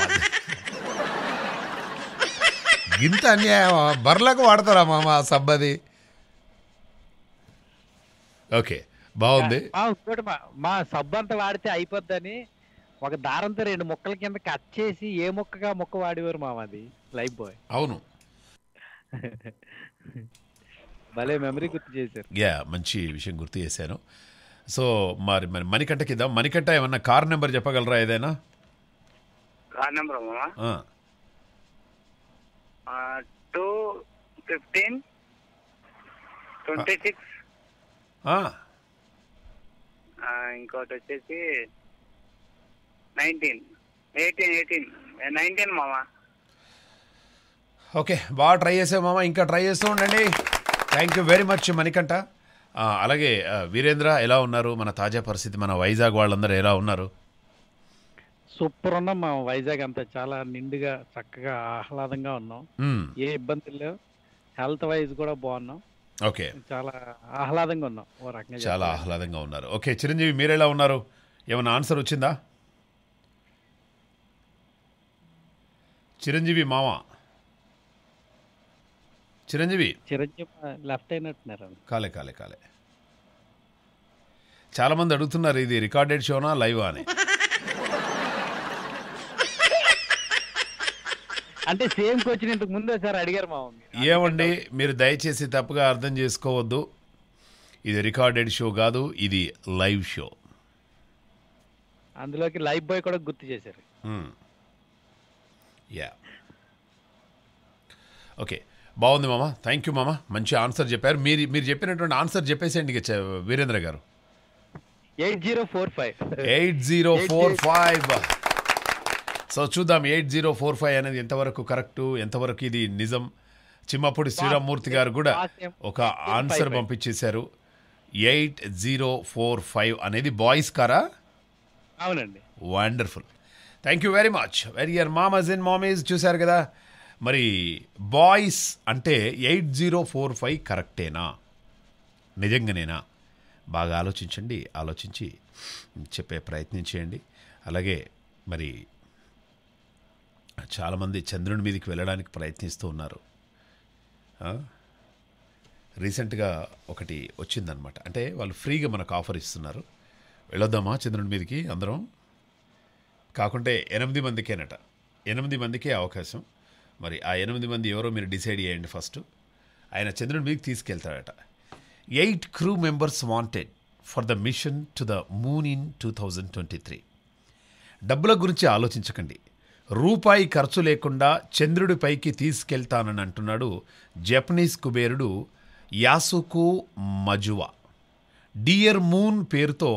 ఇంత అన్యాయం బర్లకు వాడతారా మామ ఆ సబ్ అది ఓకే బాగుంది మా సబ్బు అంతా వాడితే అయిపోద్దని ఒక దారంతో రెండు ముక్కల కింద కట్ చేసి ఏ ముక్కగా ముక్క వాడేవారు మామది లైఫ్ బాయ్ అవును <laughs> భలే మెమరీ గుర్తు చేశారు యా మంచి విషయం గుర్తు చేశాను సో మరి మరి మణికంఠ కింద మణికట్ట ఏమన్నా కార్ నెంబర్ చెప్పగలరా ఏదైనా car number two fifteen twenty six ఇంకోటి వచ్చేసి nineteen eighteen eighteen nineteen okay బాగా ట్రై చేసావు మామ ఇంకా ట్రై చేస్తూ ఉండండి thank you very much Manikanta అలాగే వీరేంద్ర ఎలా ఉన్నారు మన తాజా పరిస్థితి మన వైజాగ్ వాళ్ళందరూ ఎలా ఉన్నారు సూపర్ ఉన్నాం మా వైజాగ్ అంతా చాలా నిండుగా చక్కగా ఆహ్లాదంగా ఉన్నాం hmm. ఏ ఇబ్బంది లేవు హెల్త్ వైజ్ కూడా బాగున్నాం ఓకే చాలా ఆహ్లాదంగా ఉన్నాం ఓ రకంగా చాలా ఆహ్లాదంగా ఉన్నారు ఓకే చిరంజీవి మీరు ఎలా ఉన్నారు ఏమైనా ఆన్సర్ వచ్చిందా చిరంజీవి మామ చిరంజీవి చిరంజీవి లెఫ్ట్ కాలే కాలే కాలే చాలామంది అడుగుతున్నారు ఇది రికార్డెడ్ షోనా లైవ్ అని అంటే సేమ్ క్వశ్చన్ ఇంతకు ముందే సార్ అడిగారు మా ఏమండి మీరు దయచేసి తప్పుగా అర్థం చేసుకోవద్దు ఇది రికార్డెడ్ షో కాదు ఇది లైవ్ షో అందులోకి లైవ్ బాయ్ కూడా గుర్తు చేశారు యా ఓకే బాగుంది మామ థ్యాంక్ యూ మామ మంచి ఆన్సర్ చెప్పారు మీరు మీరు చెప్పినటువంటి ఆన్సర్ చెప్పేసేయండి వీరేంద్ర గారు eight zero four five eight zero four five so చూద్దాం ఎయిట్ జీరో ఫోర్ ఫైవ్ అనేది ఎంతవరకు కరెక్టు ఎంతవరకు ఇది నిజం చిమ్మపూడి శ్రీరామ్మూర్తి గారు కూడా ఒక ఆన్సర్ పంపించేశారు ఎయిట్ జీరో ఫోర్ ఫైవ్ అనేది బాయ్స్ కారా అవునండి wonderful thank you very much very యర్ మామస్ ఇన్ మామీస్ చూశారు కదా మరి బాయ్స్ అంటే ఎయిట్ జీరో ఫోర్ ఫైవ్ కరెక్టేనా నిజంగానేనా బాగా ఆలోచించండి ఆలోచించి చెప్పే ప్రయత్నం చేయండి అలాగే మరి చాలామంది చంద్రుని మీదకి వెళ్ళడానికి ప్రయత్నిస్తూ ఉన్నారు రీసెంట్గా ఒకటి వచ్చిందనమాట అంటే వాళ్ళు ఫ్రీగా మనకు ఆఫర్ ఇస్తున్నారు వెళ్ళొద్దామా చంద్రుని మీదకి అందరం కాకుంటే ఎనిమిది మందికేనట ఎనిమిది మందికే అవకాశం మరి ఆ ఎనిమిది మంది ఎవరో మీరు డిసైడ్ చేయండి ఫస్ట్ ఆయన చంద్రుడి మీకు తీసుకెళ్తాడట eight crew members wanted for the mission to the moon in two thousand twenty three డబ్బుల గురించి ఆలోచించకండి రూపాయి ఖర్చు లేకుండా చంద్రుడిపైకి తీసుకెళ్తానని అంటున్నాడు జపనీస్ కుబేరుడు యాసుకు మజువా డియర్ మూన్ పేరుతో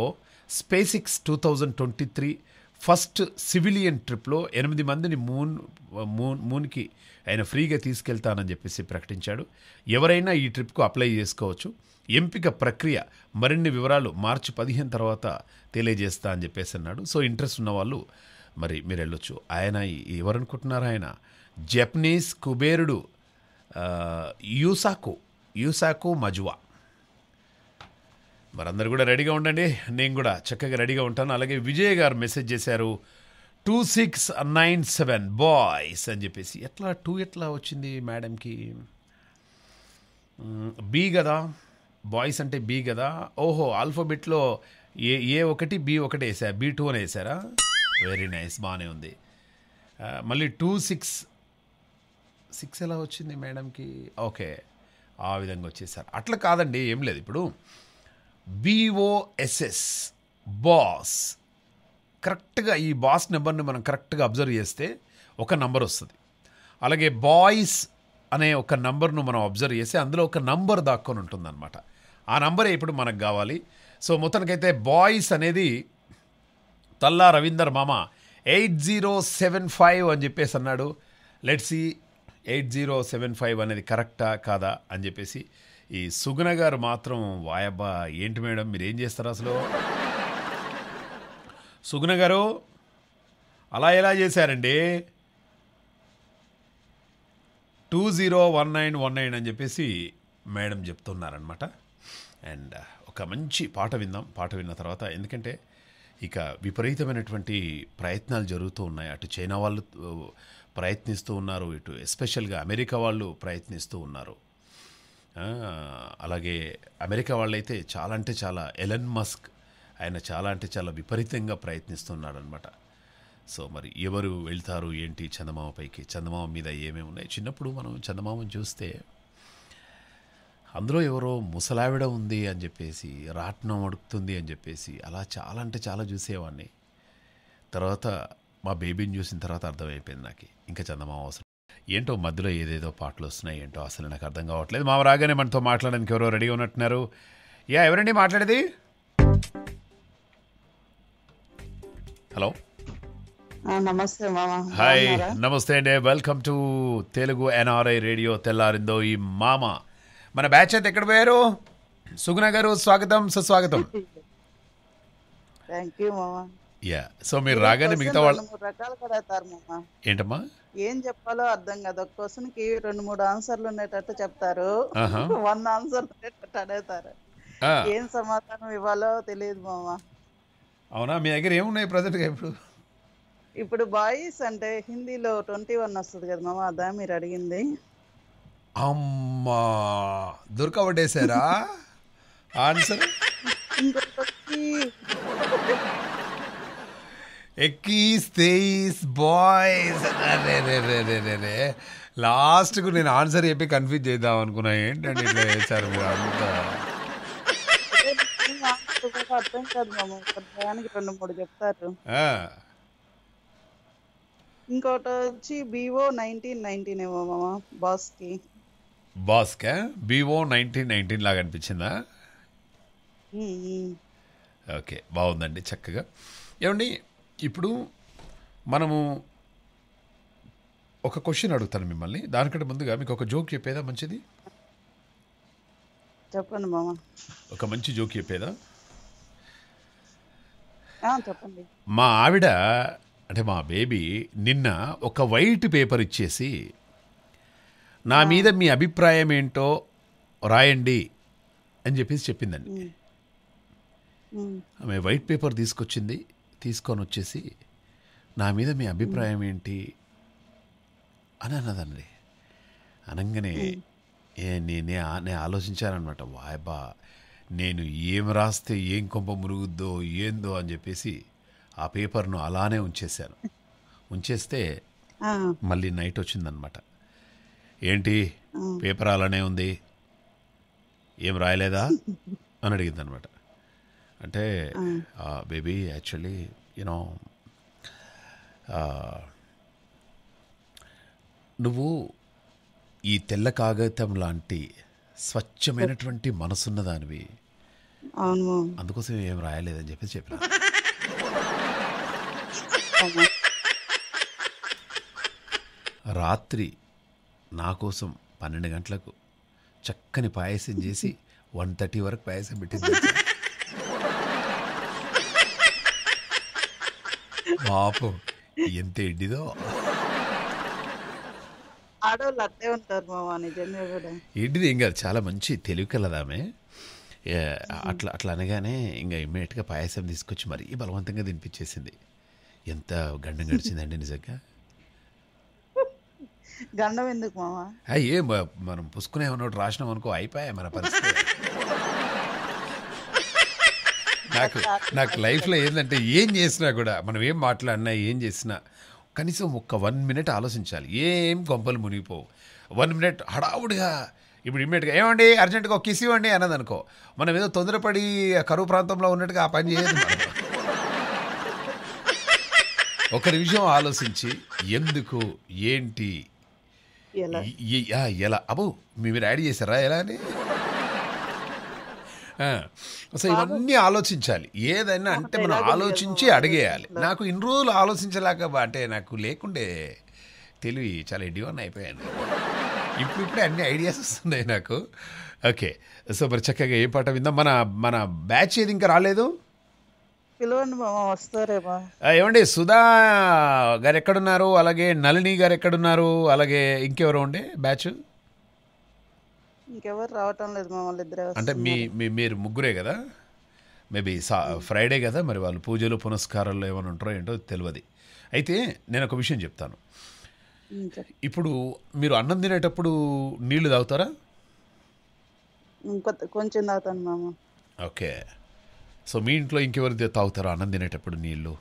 SpaceX two thousand twenty three first civilian ట్రిప్లో ఎనిమిది మందిని మూన్ మూన్ మూన్కి ఆయన ఫ్రీగా తీసుకెళ్తానని చెప్పేసి ప్రకటించాడు ఎవరైనా ఈ ట్రిప్కు అప్లై చేసుకోవచ్చు ఎంపిక ప్రక్రియ మరిన్ని వివరాలు మార్చి పదిహేను తర్వాత తెలియజేస్తా అని చెప్పేసి అన్నాడు సో ఇంట్రెస్ట్ ఉన్నవాళ్ళు మరి మీరు వెళ్ళొచ్చు ఆయన ఎవరనుకుంటున్నారు ఆయన జపనీస్ కుబేరుడు యూసాకు యూసాకు మజువా మరందరూ కూడా రెడీగా ఉండండి నేను కూడా చక్కగా రెడీగా ఉంటాను అలాగే విజయ్ గారు మెసేజ్ చేశారు two six nine seven boys అని చెప్పేసి ఎట్లా టూ ఎట్లా వచ్చింది మేడంకి బి కదా బాయ్స్ అంటే బి కదా ఓహో ఆల్ఫాబెట్లో ఏ ఏ ఒకటి బి ఒకటి వేసా బి టూ అని వేసారా వెరీ నైస్ బాగానే ఉంది మళ్ళీ టూ సిక్స్ సిక్స్ ఎలా వచ్చింది మేడంకి ఓకే ఆ విధంగా వచ్చేసారు అట్లా కాదండి ఏం లేదు ఇప్పుడు బీఓఎస్ఎస్ బాస్ కరెక్ట్గా ఈ బాస్ నెంబర్ని మనం కరెక్ట్గా అబ్జర్వ్ చేస్తే ఒక నంబర్ వస్తుంది అలాగే బాయ్స్ అనే ఒక నంబర్ను మనం అబ్జర్వ్ చేస్తే అందులో ఒక నంబర్ దాక్కొని ఉంటుందన్నమాట ఆ నంబరే ఇప్పుడు మనకు కావాలి సో మొత్తానికైతే బాయ్స్ అనేది తల్లా రవీందర్ మామ ఎయిట్ జీరో సెవెన్ ఫైవ్ అని చెప్పేసి అన్నాడు let's see eight zero seven five అనేది కరెక్టా కాదా అని చెప్పేసి ఈ సుగుణ గారు మాత్రం వాయబ్బా ఏంటి మేడం మీరేం చేస్తారు అసలు సుగుణ గారు అలా ఎలా చేశారండి two zero one nine one nine అని చెప్పేసి మేడం చెప్తున్నారనమాట అండ్ ఒక మంచి పాట విందాం పాట విన్న తర్వాత ఎందుకంటే ఇక విపరీతమైనటువంటి ప్రయత్నాలు జరుగుతూ ఉన్నాయి అటు చైనా వాళ్ళు ప్రయత్నిస్తూ ఉన్నారు ఇటు ఎస్పెషల్గా అమెరికా వాళ్ళు ప్రయత్నిస్తూ ఉన్నారు అలాగే అమెరికా వాళ్ళైతే చాలా అంటే చాలా ఎలన్ మస్క్ ఆయన చాలా అంటే చాలా విపరీతంగా ప్రయత్నిస్తున్నాడు అనమాట సో మరి ఎవరు వెళ్తారు ఏంటి చందమామ పైకి చందమామ మీద ఏమేమి ఉన్నాయి చిన్నప్పుడు మనం చందమామను చూస్తే అందులో ఎవరో ముసలావిడ ఉంది అని చెప్పేసి రాట్నం అడుగుతుంది అని చెప్పేసి అలా చాలా అంటే చాలా చూసేవాడిని తర్వాత మా బేబీని చూసిన తర్వాత అర్థమైపోయింది నాకు ఇంకా చందమామ అవసరం ఏంటో మధ్యలో ఏదేదో పాటలు వస్తున్నాయి ఏంటో అసలు నాకు అర్థం కావట్లేదు మామ రాగానే మనతో మాట్లాడడానికి ఎవరో రెడీ ఉన్నట్టున్నారు యా ఎవరండి మాట్లాడేది హలో నమస్తే హాయ్ నమస్తే అండి welcome to Telugu NRI radio తెల్లారిందో ఈ మామ మన బ్యాచ్ అయితే ఎక్కడ పోయారు సుగుణ గారు స్వాగతం సుస్వాగతం థ్యాంక్ <laughs> యూ మామ యా సో మీరు రాగానే మిగతా వాళ్ళు మూడు రకాలు కడతారు ఏంటమ్మా ఏం చెప్పాలో అర్థం కాదు ఒక క్వశ్చన్ కి రెండు మూడు ఆన్సర్లు ఉండేటట్టు చెప్తారు వన్ ఆన్సర్ ఉండేటట్టు అడుగుతారు ఏం సమాధానం ఇవ్వాలో తెలియదు మామ అవునా మీ దగ్గర ఏమున్నాయి ప్రజెంట్ ఇప్పుడు ఇప్పుడు బాయ్స్ అంటే హిందీలో ట్వంటీ వన్ వస్తుంది కదా మామ అదా మీరు అడిగింది అమ్మా దొరకబట్టేశారా <laughs> ఆన్సర్ ఎక్కీస్ తేయిస్ బాయ్స్ అరే రే రే రే రే రే లాస్ట్కు నేను ఆన్సర్ చెప్పి కన్ఫ్యూజ్ చేద్దాం అనుకున్నా ఏంటండి ఇట్లా చేశారు మీరు అంతా అర్థం రెండు మూడు చెప్తారు ఇంకోటి వచ్చి బీఓ నైన్టీన్ నైన్టీన్ ఏమో మామ బాస్కి బాస్కా బీఓ నైన్టీన్ నైన్టీన్ లాగా అనిపించిందా ఓకే బాగుందండి చక్కగా ఏమండి ఇప్పుడు మనము ఒక క్వశ్చన్ అడుగుతాను మిమ్మల్ని దానికంటే ముందుగా మీకు ఒక జోక్ చెప్పేదా మంచిది చెప్పండి మామ ఒక మంచి జోక్ చెప్పేదా చెప్పండి మా ఆవిడ అంటే మా బేబీ నిన్న ఒక వైట్ పేపర్ ఇచ్చేసి నా మీద మీ అభిప్రాయం ఏంటో రాయండి అని చెప్పేసి చెప్పిందండి ఆమె వైట్ పేపర్ తీసుకొచ్చింది తీసుకొని వచ్చేసి నా మీద మీ అభిప్రాయం ఏంటి అని అన్నదండి అనగానే ఏ నేనే నేను ఆలోచించానమాట వాయబా నేను ఏం రాస్తే ఏం కొంప మురుగుద్దో ఏందో అని చెప్పేసి ఆ పేపర్ను అలానే ఉంచేశాను ఉంచేస్తే మళ్ళీ నైట్ వచ్చిందనమాట ఏంటి పేపర్ అలానే ఉంది ఏం రాయలేదా <laughs> అని అడిగిందనమాట అంటే బేబీ యాక్చువల్లీ యూనో నువ్వు ఈ తెల్ల కాగితం లాంటి స్వచ్ఛమైనటువంటి మనసున్న దానివి అందుకోసం ఏం రాయలేదని చెప్పేసి చెప్పిన రాత్రి నా కోసం పన్నెండు గంటలకు చక్కని పాయసం చేసి వన్ థర్టీ వరకు పాయసం పెట్టింది పాపం ఎంత ఎడ్డిదో ఆడవాళ్ళు అట్టే ఎడ్డిది ఏం కాదు చాలా మంచి తెలివి కలదామే అట్లా అట్లా అనగానే ఇంకా ఇమ్మీడియట్గా పాయసం తీసుకొచ్చి మరీ బలవంతంగా తినిపించేసింది ఎంత గండం గడిచిందండి నిజంగా గండం ఎందుకు మామ అయ్యే మనం పుసుకునే ఉన్నట్టు రాసినాం అనుకో అయిపోయా మన పరిస్థితి నాకు నాకు లైఫ్లో ఏంటంటే ఏం చేసినా కూడా మనం ఏం మాట్లాడినా ఏం చేసినా కనీసం ఒక్క వన్ మినిట్ ఆలోచించాలి ఏం గొంపలు మునిగిపోవు వన్ మినిట్ హడావుడిగా ఇప్పుడు ఇమ్మీడియట్గా ఏమండి అర్జెంటుగా ఒక కిస్ ఇవ్వండి అన్నది అనుకో మనం ఏదో తొందరపడి కరువు ప్రాంతంలో ఉన్నట్టుగా ఆ పని చేయదు ఒక నిమిషం ఆలోచించి ఎందుకు ఏంటి ఎలా అబు మీరు యాడ్ చేశారా ఎలా అని అసలు ఇవన్నీ ఆలోచించాలి ఏదైనా అంటే మనం ఆలోచించి అడిగేయాలి నాకు ఇన్ని రోజులు ఆలోచించలేక అంటే నాకు లేకుండే తెలివి చాలా ఎడివన్ అయిపోయాను ఇప్పుడు ఇప్పుడే అన్ని ఐడియాస్ వస్తున్నాయి నాకు ఓకే సో మరి చక్కగా ఏ పాట విందాం మన మన బ్యాచ్ ఏది ఇంకా రాలేదు ఏమండి సుధా గారు ఎక్కడున్నారు అలాగే నళిని గారు ఎక్కడున్నారు అలాగే ఇంకెవరు ఉండే బ్యాచ్ ఇంకెవరు రావటం లేదు మమ్మల్ని ఇద్దరే అంటే మీ మీ మీరు ముగ్గురే కదా మేబీ సా ఫ్రైడే కదా మరి వాళ్ళు పూజలు పునస్కారాలు ఏమైనా ఉంటారో ఏంటో తెలియదు అయితే నేను ఒక విషయం చెప్తాను ఇప్పుడు మీరు అన్నం తినేటప్పుడు నీళ్లు తాగుతారా కొంచెం తాగుతాను మామ ఓకే సో మీ ఇంట్లో ఇంకెవరు తాగుతారా అన్నం తినేటప్పుడు నీళ్లు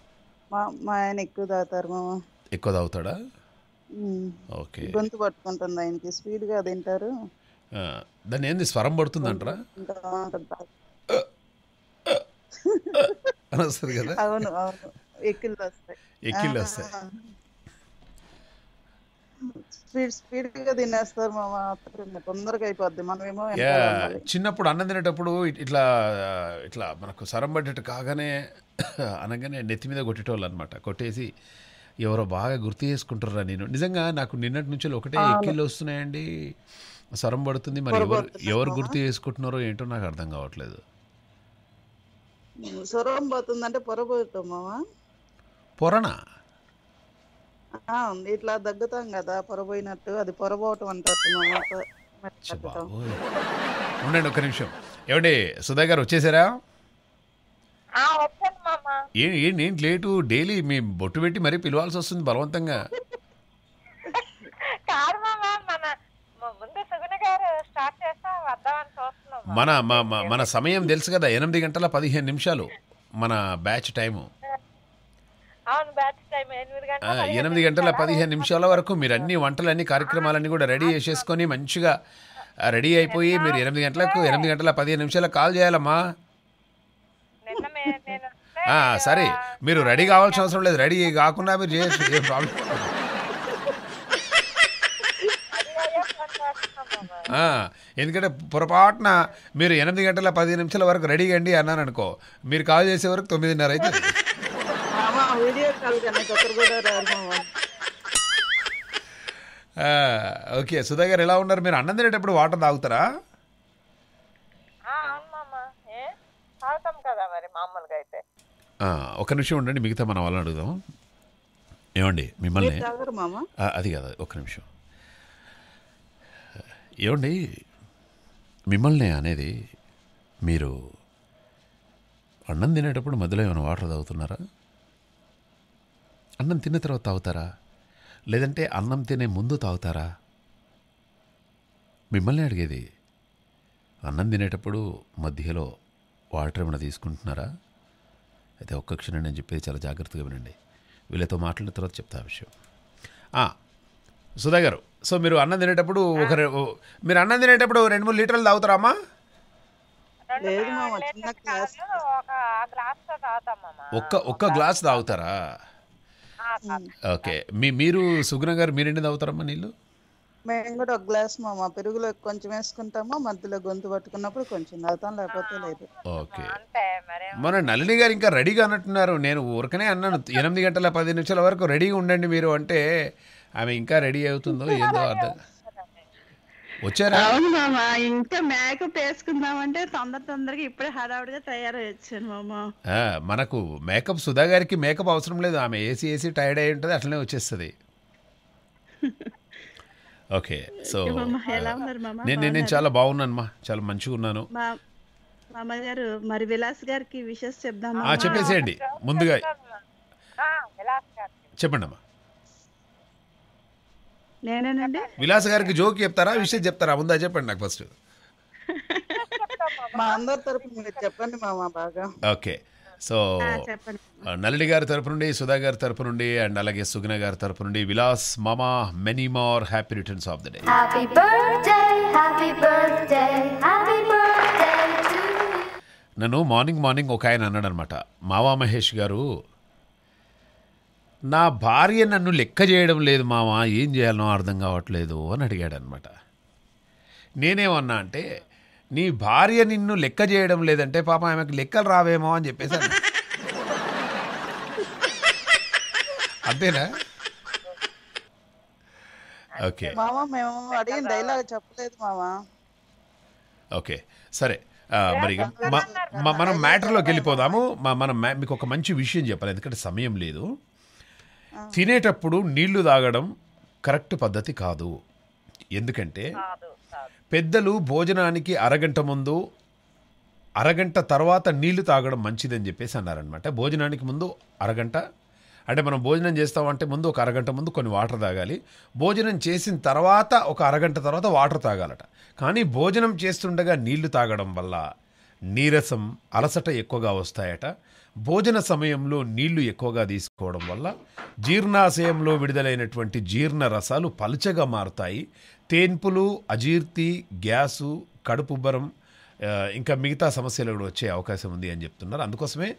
మా ఆయన ఎక్కువ తాగుతారు మామ ఎక్కువ తాగుతాడా ఓకే గొంతు పట్టుకుంటుంది ఆయనకి స్పీడ్గా తింటారు దాన్ని ఏంది స్వరం పడుతుంది అంటారా అని వస్తుంది కదా ఎక్కిళ్ళు వస్తాయి స్పీడ్ స్పీడ్గా తినేస్తారు మా తొందరగా అయిపోద్ది మనమేమో చిన్నప్పుడు అన్నం తినేటప్పుడు ఇట్లా ఇట్లా మనకు సరం పడ్డట్టు కాగానే అనగానే నెత్తి మీద కొట్టేటోళ్ళు అనమాట కొట్టేసి ఎవరో బాగా గుర్తు చేసుకుంటారా నేను నిజంగా నాకు నిన్నటి నుంచి ఒకటే ఎక్కిళ్ళు వస్తున్నాయండి స్వరం పడుతుంది మరి ఎవరు ఎవరు గుర్తు చేసుకుంటున్నారో ఏంటో నాకు అర్థం కావట్లేదు స్వరం పోతుందంటే పొరబోతాం మామా పొరనా ఇట్లా దగ్గుతాం కదా పొరపోయినట్టు అది పొరబోవటం అంటారు ఉండండి ఒక్క నిమిషం ఏమండి సుధా గారు వచ్చేసారా ఏంటి ఏంటి లేటు డైలీ మీ బొట్టు పెట్టి మరీ పిలవాల్సి వస్తుంది బలవంతంగా మన మన సమయం తెలుసు కదా ఎనిమిది గంటల పదిహేను నిమిషాలు మన బ్యాచ్ టైము ఎనిమిది గంటల ఎనిమిది గంటల పదిహేను నిమిషాల వరకు మీరు అన్ని వంటలన్నీ కార్యక్రమాలన్నీ కూడా రెడీ చేసేసుకొని మంచిగా రెడీ అయిపోయి మీరు ఎనిమిది గంటలకు ఎనిమిది గంటల పదిహేను నిమిషాలకు కాల్ చేయాలమ్మా సరే మీరు రెడీ కావాల్సిన అవసరం లేదు రెడీ కాకుండా మీరు చేయొచ్చు ఏం ప్రాబ్లం ఎందుకంటే పొరపాటున మీరు ఎనిమిది గంటల పది నిమిషాల వరకు రెడీ అండి అన్నాను అనుకో మీరు కాల్ చేసే వరకు తొమ్మిదిన్నర అయితే ఓకే సుధా గారు ఎలా ఉన్నారు మీరు అన్నం తినేటప్పుడు వాటర్ తాగుతారా ఒక నిమిషం ఉండండి మిగతా మనం వాళ్ళని అడుగుదాం ఏమండి మిమ్మల్ని అది కాదు ఒక నిమిషం ఏమండి మిమ్మల్ని అనేది మీరు అన్నం తినేటప్పుడు మధ్యలో ఏమైనా వాటర్ తాగుతున్నారా అన్నం తిన్న తర్వాత తాగుతారా లేదంటే అన్నం తినే ముందు తాగుతారా మిమ్మల్ని అడిగేది అన్నం తినేటప్పుడు మధ్యలో వాటర్ ఏమైనా తీసుకుంటున్నారా అయితే ఒక్క క్షణం నేను చెప్పేది చాలా జాగ్రత్తగా వినండి వీళ్ళతో మాట్లాడిన తర్వాత చెప్తా ఆ విషయం సుధా గారు సో మీరు అన్నం తినేటప్పుడు ఒక మీరు అన్నం తినేటప్పుడు రెండు మూడు లీటర్లు తాగుతారామా చిన్న గ్లాస్ ఒక్క ఒక్క గ్లాస్ తాగుతారా ఓకే మీ మీరు సుగ్రం గారు మీరెన్ని తాగుతారమ్మా నీళ్ళు మేము కూడా ఒక గ్లాస్ మామ పెరుగులో కొంచెం వేసుకుంటామా మధ్యలో గొంతు పట్టుకున్నప్పుడు కొంచెం తాగుతాం లేకపోతే లేదు ఓకే మన నలిని గారు ఇంకా రెడీగా అన్నట్టున్నారు నేను ఊరికనే అన్నాను ఎనిమిది గంటల పది నిమిషాల వరకు రెడీగా ఉండండి మీరు అంటే ఆమె ఇంకా రెడీ అవుతుందో ఏదో అర్థం వచ్చారా అవును మామ ఇంకా మేకప్ వేసుకుందామంటే తొందర తొందరగా ఇప్పుడే హడావుడిగా తయారయ్యొచ్చాను మామ మనకు మేకప్ సుధా గారికి మేకప్ అవసరం లేదు ఆమె ఏసీ ఏసీ టైర్డ్ అయి ఉంటుంది అట్లనే వచ్చేస్తుంది <laughs> ఓకే సో నేను నేను చాలా బాగున్నాను మా చాలా మంచిగా ఉన్నాను గారు మరి విలాస్ గారికి విషెస్ చెప్దామా చెప్పేసేయండి ముందుగా చెప్పండి అమ్మా నేనేనండి విలాస్ గారికి జోక్ చెప్తారా విషయం చెప్తారా ముందా చెప్పండి నాకు ఫస్ట్ మా అందరి తరపు చెప్పండి మామ బాగా ఓకే సో నల్లి గారి తరపు నుండి సుధా గారి తరపు నుండి అండ్ అలాగే సుగ్న గారి తరపు నుండి విలాస్ మామా many more happy returns of the day నన్ను మార్నింగ్ మార్నింగ్ ఒక ఆయన అన్నాడు అనమాట మావా మహేష్ గారు నా భార్య నన్ను లెక్క చేయడం లేదు మామ ఏం చేయాలనో అర్థం కావట్లేదు అని అడిగాడు అనమాట నేనేమన్నా అంటే నీ భార్య నిన్ను లెక్క చేయడం లేదంటే పాప ఆమెకు లెక్కలు రావేమో అని చెప్పేసి అంతేనా ఓకే మేము చెప్పలేదు ఓకే సరే మరి మనం మ్యాటర్లోకి వెళ్ళిపోదాము మనం మీకు ఒక మంచి విషయం చెప్పాలి ఎందుకంటే సమయం లేదు తినేటప్పుడు నీళ్లు తాగడం కరెక్ట్ పద్ధతి కాదు ఎందుకంటే పెద్దలు భోజనానికి అరగంట ముందు అరగంట తర్వాత నీళ్లు తాగడం మంచిదని చెప్పేసి అన్నారనమాట భోజనానికి ముందు అరగంట అంటే మనం భోజనం చేస్తామంటే ముందు ఒక అరగంట ముందు కొన్ని వాటర్ తాగాలి భోజనం చేసిన తర్వాత ఒక అరగంట తర్వాత వాటర్ తాగాలట కానీ భోజనం చేస్తుండగా నీళ్లు తాగడం వల్ల నీరసం అలసట ఎక్కువగా వస్తాయట భోజన సమయంలో నీళ్లు ఎక్కువగా తీసుకోవడం వల్ల జీర్ణాశయంలో విడుదలైనటువంటి జీర్ణ రసాలు పలుచగా మారుతాయి తేన్పులు అజీర్తి గ్యాసు కడుపుబ్బరం ఇంకా మిగతా సమస్యలు కూడా వచ్చే అవకాశం ఉంది అని చెప్తున్నారు అందుకోసమే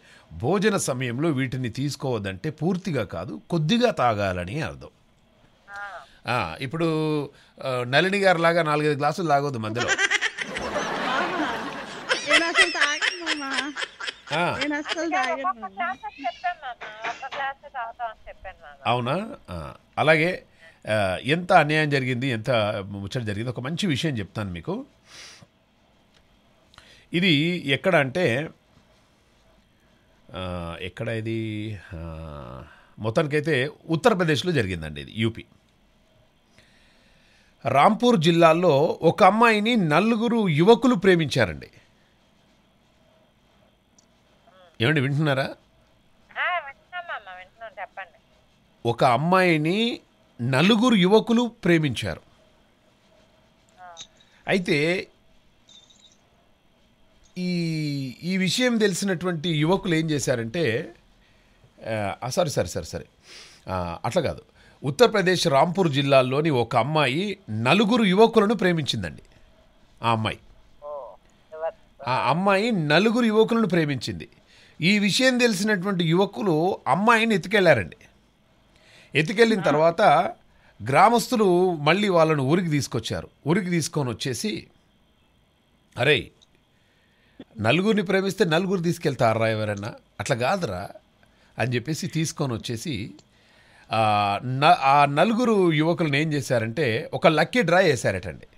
భోజన సమయంలో వీటిని తీసుకోవద్దంటే పూర్తిగా కాదు కొద్దిగా తాగాలని అర్థం ఇప్పుడు నలిని గారు లాగా నాలుగైదు గ్లాసులు తాగొద్దు మధ్యలో అవునా అలాగే ఎంత అన్యాయం జరిగింది ఎంత ముచ్చట జరిగింది ఒక మంచి విషయం చెప్తాను మీకు ఇది ఎక్కడ అంటే ఎక్కడ ఇది మొత్తానికైతే ఉత్తరప్రదేశ్లో జరిగిందండి ఇది యూపీ రాంపూర్ జిల్లాలో ఒక అమ్మాయిని నలుగురు యువకులు ప్రేమించారండి ఏమండి వింటున్నారా ఒక అమ్మాయిని నలుగురు యువకులు ప్రేమించారు అయితే ఈ ఈ విషయం తెలిసినటువంటి యువకులు ఏం చేశారంటే సారీ సరే సరే సరే అట్లా కాదు ఉత్తరప్రదేశ్ రాంపూర్ జిల్లాలోని ఒక అమ్మాయి నలుగురు యువకులను ప్రేమించిందండి ఆ అమ్మాయి ఆ అమ్మాయి నలుగురు యువకులను ప్రేమించింది ఈ విషయం తెలిసినటువంటి యువకులు అమ్మాయిని ఎత్తుకెళ్లారండి ఎత్తుకెళ్ళిన తర్వాత గ్రామస్తులు మళ్ళీ వాళ్ళను ఊరికి తీసుకొచ్చారు ఊరికి తీసుకొని వచ్చేసి అరే నలుగురిని ప్రేమిస్తే నలుగురు తీసుకెళ్తారా ఎవరన్నా అట్లా కాదురా అని చెప్పేసి తీసుకొని వచ్చేసి ఆ నలుగురు యువకులను ఏం చేశారంటే ఒక లక్కీ డ్రా చేశారటండి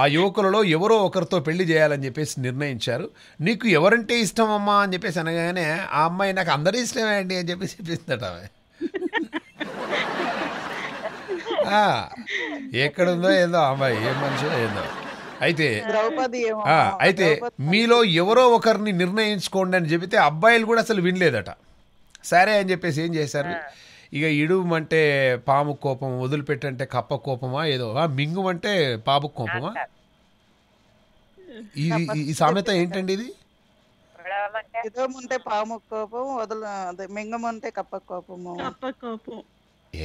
ఆ యువకులలో ఎవరో ఒకరితో పెళ్లి చేయాలని చెప్పేసి నిర్ణయించారు నీకు ఎవరంటే ఇష్టం అమ్మా అని చెప్పేసి అనగానే ఆ అమ్మాయి నాకు అందరూ ఇష్టమే అండి అని చెప్పేసి చెప్పిస్తాడు ఆమె ఎక్కడుందో ఏదో అమ్మాయి ఏ మనిషి ఏదో అయితే అయితే మీలో ఎవరో ఒకరిని నిర్ణయించుకోండి అని చెబితే అబ్బాయిలు కూడా అసలు వినలేదట సరే అని చెప్పేసి ఏం చేశారు ఇక ఇడుమంటే పాము కోపం వదిలిపెట్టంటే కప్ప కోపమా ఏదో మింగుమంటే పాపు కోపమా ఈ సామెత ఏంటండి ఇది ఇదమంటే పాము కోపం వదులు అదే మింగమంటే కప్ప కోపము కోపం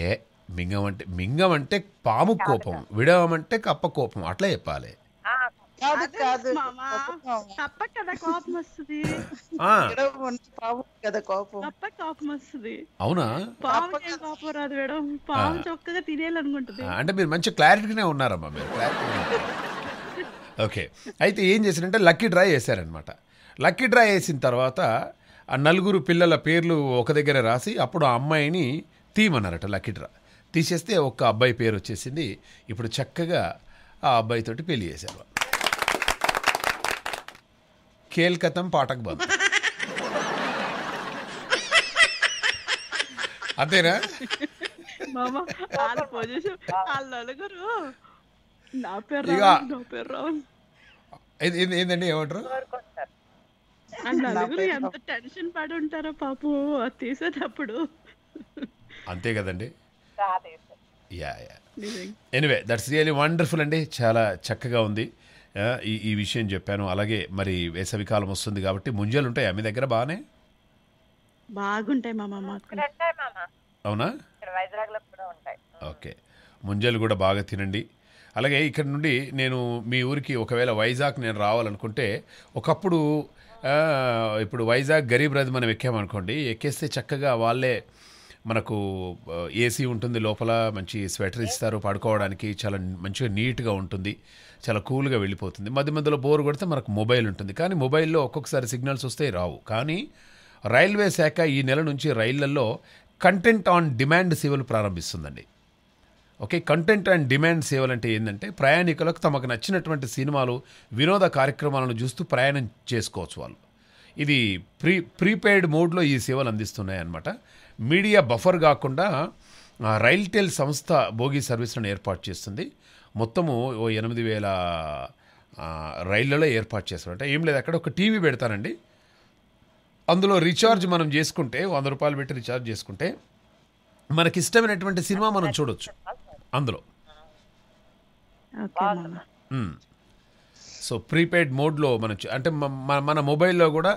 ఏ మింగం అంటే మింగం అంటే పాము కోపం విడవమంటే కప్ప కోపం అట్లా చెప్పాలి కాదు కాదు కదా కోపం వస్తుంది కదా కోపం కోపం వస్తుంది అవునా పావు కోపం రాదు మేడం చొక్కగా తినేయాలనుకుంటుంది అంటే మీరు మంచి క్లారిటీనే ఉన్నారమ్మా మీరు ఓకే అయితే ఏం చేశారంటే లక్కీ డ్రా చేశారనమాట లక్కీ డ్రా వేసిన తర్వాత ఆ నలుగురు పిల్లల పేర్లు ఒక దగ్గర రాసి అప్పుడు ఆ అమ్మాయిని తీయమన్నారట లక్కీ డ్రా తీసేస్తే ఒక్క అబ్బాయి పేరు వచ్చేసింది ఇప్పుడు చక్కగా ఆ అబ్బాయితోటి పెళ్లి చేశారు खेल खत्म पाठक बंद అంతేనా మామ వాళ్ళ పొజిషన్ నలుగురు నా పేరు రావు పేరు రావు ఏందండి నలుగురు ఎంత టెన్షన్ పడి ఉంటారో పాపం తీసేటప్పుడు అంతే కదండి yeah yeah anyway that's really wonderful అండి చాలా చక్కగా ఉంది ఈ ఈ విషయం చెప్పాను అలాగే మరి వేసవికాలం వస్తుంది కాబట్టి ముంజలు ఉంటాయా మీ దగ్గర బాగానే అవునా ఓకే ముంజలు కూడా బాగా తినండి అలాగే ఇక్కడ నుండి నేను మీ ఊరికి ఒకవేళ వైజాగ్ నేను రావాలనుకుంటే ఒకప్పుడు ఇప్పుడు వైజాగ్ గరీబ్ రథ్ మనం ఎక్కామనుకోండి ఎక్కేస్తే చక్కగా వాళ్ళే మనకు ఏసీ ఉంటుంది లోపల మంచి స్వెటర్ ఇస్తారు పడుకోవడానికి చాలా మంచిగా నీట్గా ఉంటుంది చాలా కూల్గా వెళ్ళిపోతుంది మధ్య మధ్యలో బోర్ కొడితే మనకు మొబైల్ ఉంటుంది కానీ మొబైల్లో ఒక్కొక్కసారి సిగ్నల్స్ వస్తే రావు కానీ రైల్వే శాఖ ఈ నెల నుంచి రైళ్లలో కంటెంట్ ఆన్ డిమాండ్ సేవలు ప్రారంభిస్తుందండి ఓకే కంటెంట్ అండ్ డిమాండ్ సేవలు అంటే ఏంటంటే ప్రయాణికులకు తమకు నచ్చినటువంటి సినిమాలు వినోద కార్యక్రమాలను చూస్తూ ప్రయాణం చేసుకోవచ్చు వాళ్ళు ఇది ప్రీ ప్రీపెయిడ్ మోడ్లో ఈ సేవలు అందిస్తున్నాయి అన్నమాట మీడియా బఫర్ కాకుండా రైల్టెల్ సంస్థ భోగి సర్వీసులను ఏర్పాటు చేస్తుంది మొత్తము ఓ ఎనిమిది వేల రైళ్లలో ఏర్పాటు అంటే ఏం లేదు అక్కడ ఒక టీవీ పెడతానండి అందులో రీఛార్జ్ మనం చేసుకుంటే వంద రూపాయలు పెట్టి రీఛార్జ్ చేసుకుంటే మనకి ఇష్టమైనటువంటి సినిమా మనం చూడొచ్చు అందులో సో ప్రీపెయిడ్ మోడ్లో మనం అంటే మన మొబైల్లో కూడా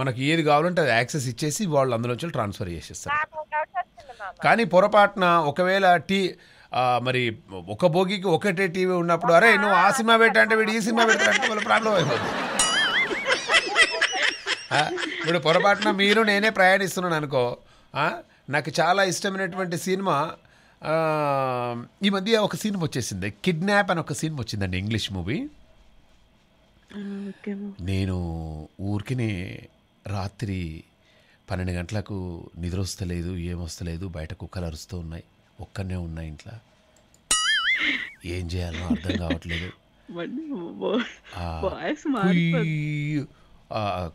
మనకి ఏది కావాలంటే అది యాక్సెస్ ఇచ్చేసి వాళ్ళు అందులో ట్రాన్స్ఫర్ చేసేస్తారు కానీ పొరపాటున ఒకవేళ టీ మరి ఒక భోగికి ఒకటే టీవీ ఉన్నప్పుడు అరే నువ్వు ఆ సినిమా పెట్టంటే వీడు ఈ సినిమా పెట్టాలంటే వాళ్ళు ప్రాబ్లం అయిపోతుంది ఇప్పుడు పొరపాటున మీరు నేనే ప్రయాణిస్తున్నాను అనుకో నాకు చాలా ఇష్టమైనటువంటి సినిమా ఈ మధ్య ఒక సినిమా వచ్చేసింది కిడ్నాప్ అని ఒక సినిమా వచ్చిందండి ఇంగ్లీష్ మూవీ నేను ఊరికినే రాత్రి పన్నెండు గంటలకు నిద్ర వస్తలేదు ఏమొస్తలేదు బయట కుక్కలు అరుస్తూ ఉన్నాయి ఒక్కనే ఉన్నాయి ఇంట్లో ఏం చేయాలో అర్థం కావట్లేదు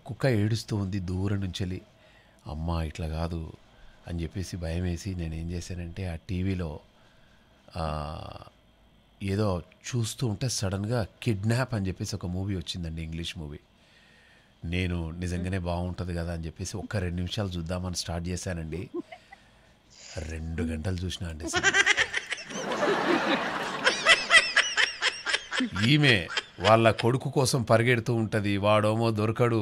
కుక్క ఏడుస్తూ ఉంది దూరం నుంచి అమ్మ ఇట్లా కాదు అని చెప్పేసి భయం వేసి నేను ఏం చేశానంటే ఆ టీవీలో ఏదో చూస్తూ ఉంటే సడన్గా కిడ్నాప్ అని చెప్పేసి ఒక మూవీ వచ్చిందండి ఇంగ్లీష్ మూవీ నేను నిజంగానే బాగుంటుంది కదా అని చెప్పేసి ఒక్క రెండు నిమిషాలు చూద్దామని స్టార్ట్ చేశానండి రెండు గంటలు చూసినా అండి ఈమె వాళ్ళ కొడుకు కోసం పరిగెడుతూ ఉంటుంది వాడోమో దొరకడు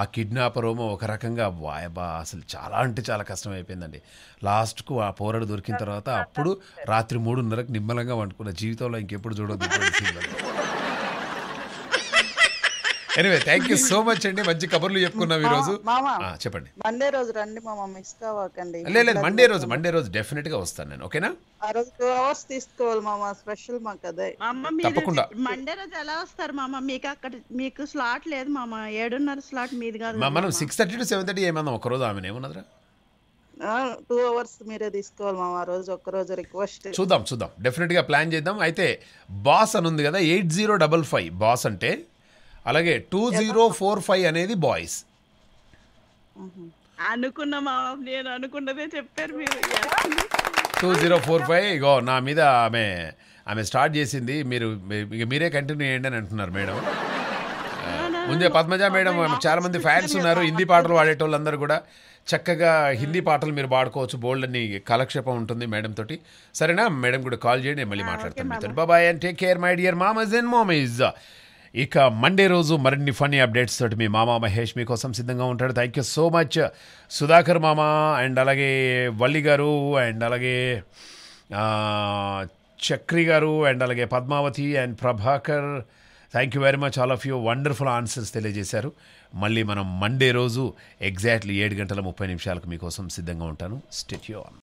ఆ కిడ్నాపర్ ఓమో ఒక రకంగా వాయబా అసలు చాలా అంటే చాలా కష్టం అయిపోయిందండి లాస్ట్కు ఆ పోరడు దొరికిన తర్వాత అప్పుడు రాత్రి మూడున్నరకు నిమ్మలంగా వండుకున్న జీవితంలో ఇంకెప్పుడు చూడదు anyway thank you so much అండి మంచి కబుర్లు చెప్పుకున్నాం ఈ రోజు చెప్పండి మండే రోజు రండి మామ మిస్ కావకండి లేదు మండే రోజు మండే రోజు డెఫినెట్ గా వస్తాను నేను ఓకేనా ఆ రోజు టూ అవర్స్ తీసుకోవాలి మామ స్పెషల్ మాకు అదే తప్పకుండా మండే రోజు ఎలా వస్తారు మామ మీకు అక్కడ మీకు స్లాట్ లేదు మామ ఏడున్నర స్లాట్ మీది కాదు మనం six thirty to seven thirty ఏమన్నా ఒక రోజు ఆమె ఏమన్నదిరా టూ అవర్స్ మీరే తీసుకోవాలి మామ ఆ రోజు ఒక్క రోజు రిక్వెస్ట్ చూద్దాం చూద్దాం డెఫినెట్ గా ప్లాన్ చేద్దాం అయితే బాస్ అని ఉంది కదా eight zero double five boss అంటే అలాగే టూ జీరో ఫోర్ ఫైవ్ అనేది boys two zero four five ఇగో నా మీద ఆమె ఆమె స్టార్ట్ చేసింది మీరు ఇక మీరే కంటిన్యూ చేయండి అని అంటున్నారు మేడం ముందే పద్మజ మేడం చాలా మంది ఫ్యాన్స్ ఉన్నారు హిందీ పాటలు పాడేటోళ్ళందరూ కూడా చక్కగా హిందీ పాటలు మీరు పాడుకోవచ్చు బోల్డ్ అని కలక్షేపం ఉంటుంది మేడం తోటి సరేనా మేడం కూడా కాల్ చేయండి మళ్ళీ ah, మాట్లాడతాను మీతో బాబాయ్ and take care my dear మామజ్ అండ్ ఇస్ ఇక మండే రోజు మరిన్ని ఫన్నీ అప్డేట్స్ తోటి మీ మామ మహేష్ మీకోసం సిద్ధంగా ఉంటాడు thank you so much Sudhakar మామ అండ్ అలాగే వల్లి గారు అండ్ అలాగే చక్రి గారు అండ్ అలాగే Padmavati and Prabhakar thank you very much all of you wonderful answers తెలియజేశారు మళ్ళీ మనం మండే రోజు ఎగ్జాక్ట్లీ ఏడు గంటల ముప్పై నిమిషాలకు మీకోసం సిద్ధంగా ఉంటాను స్టెచ్యూ ఆన్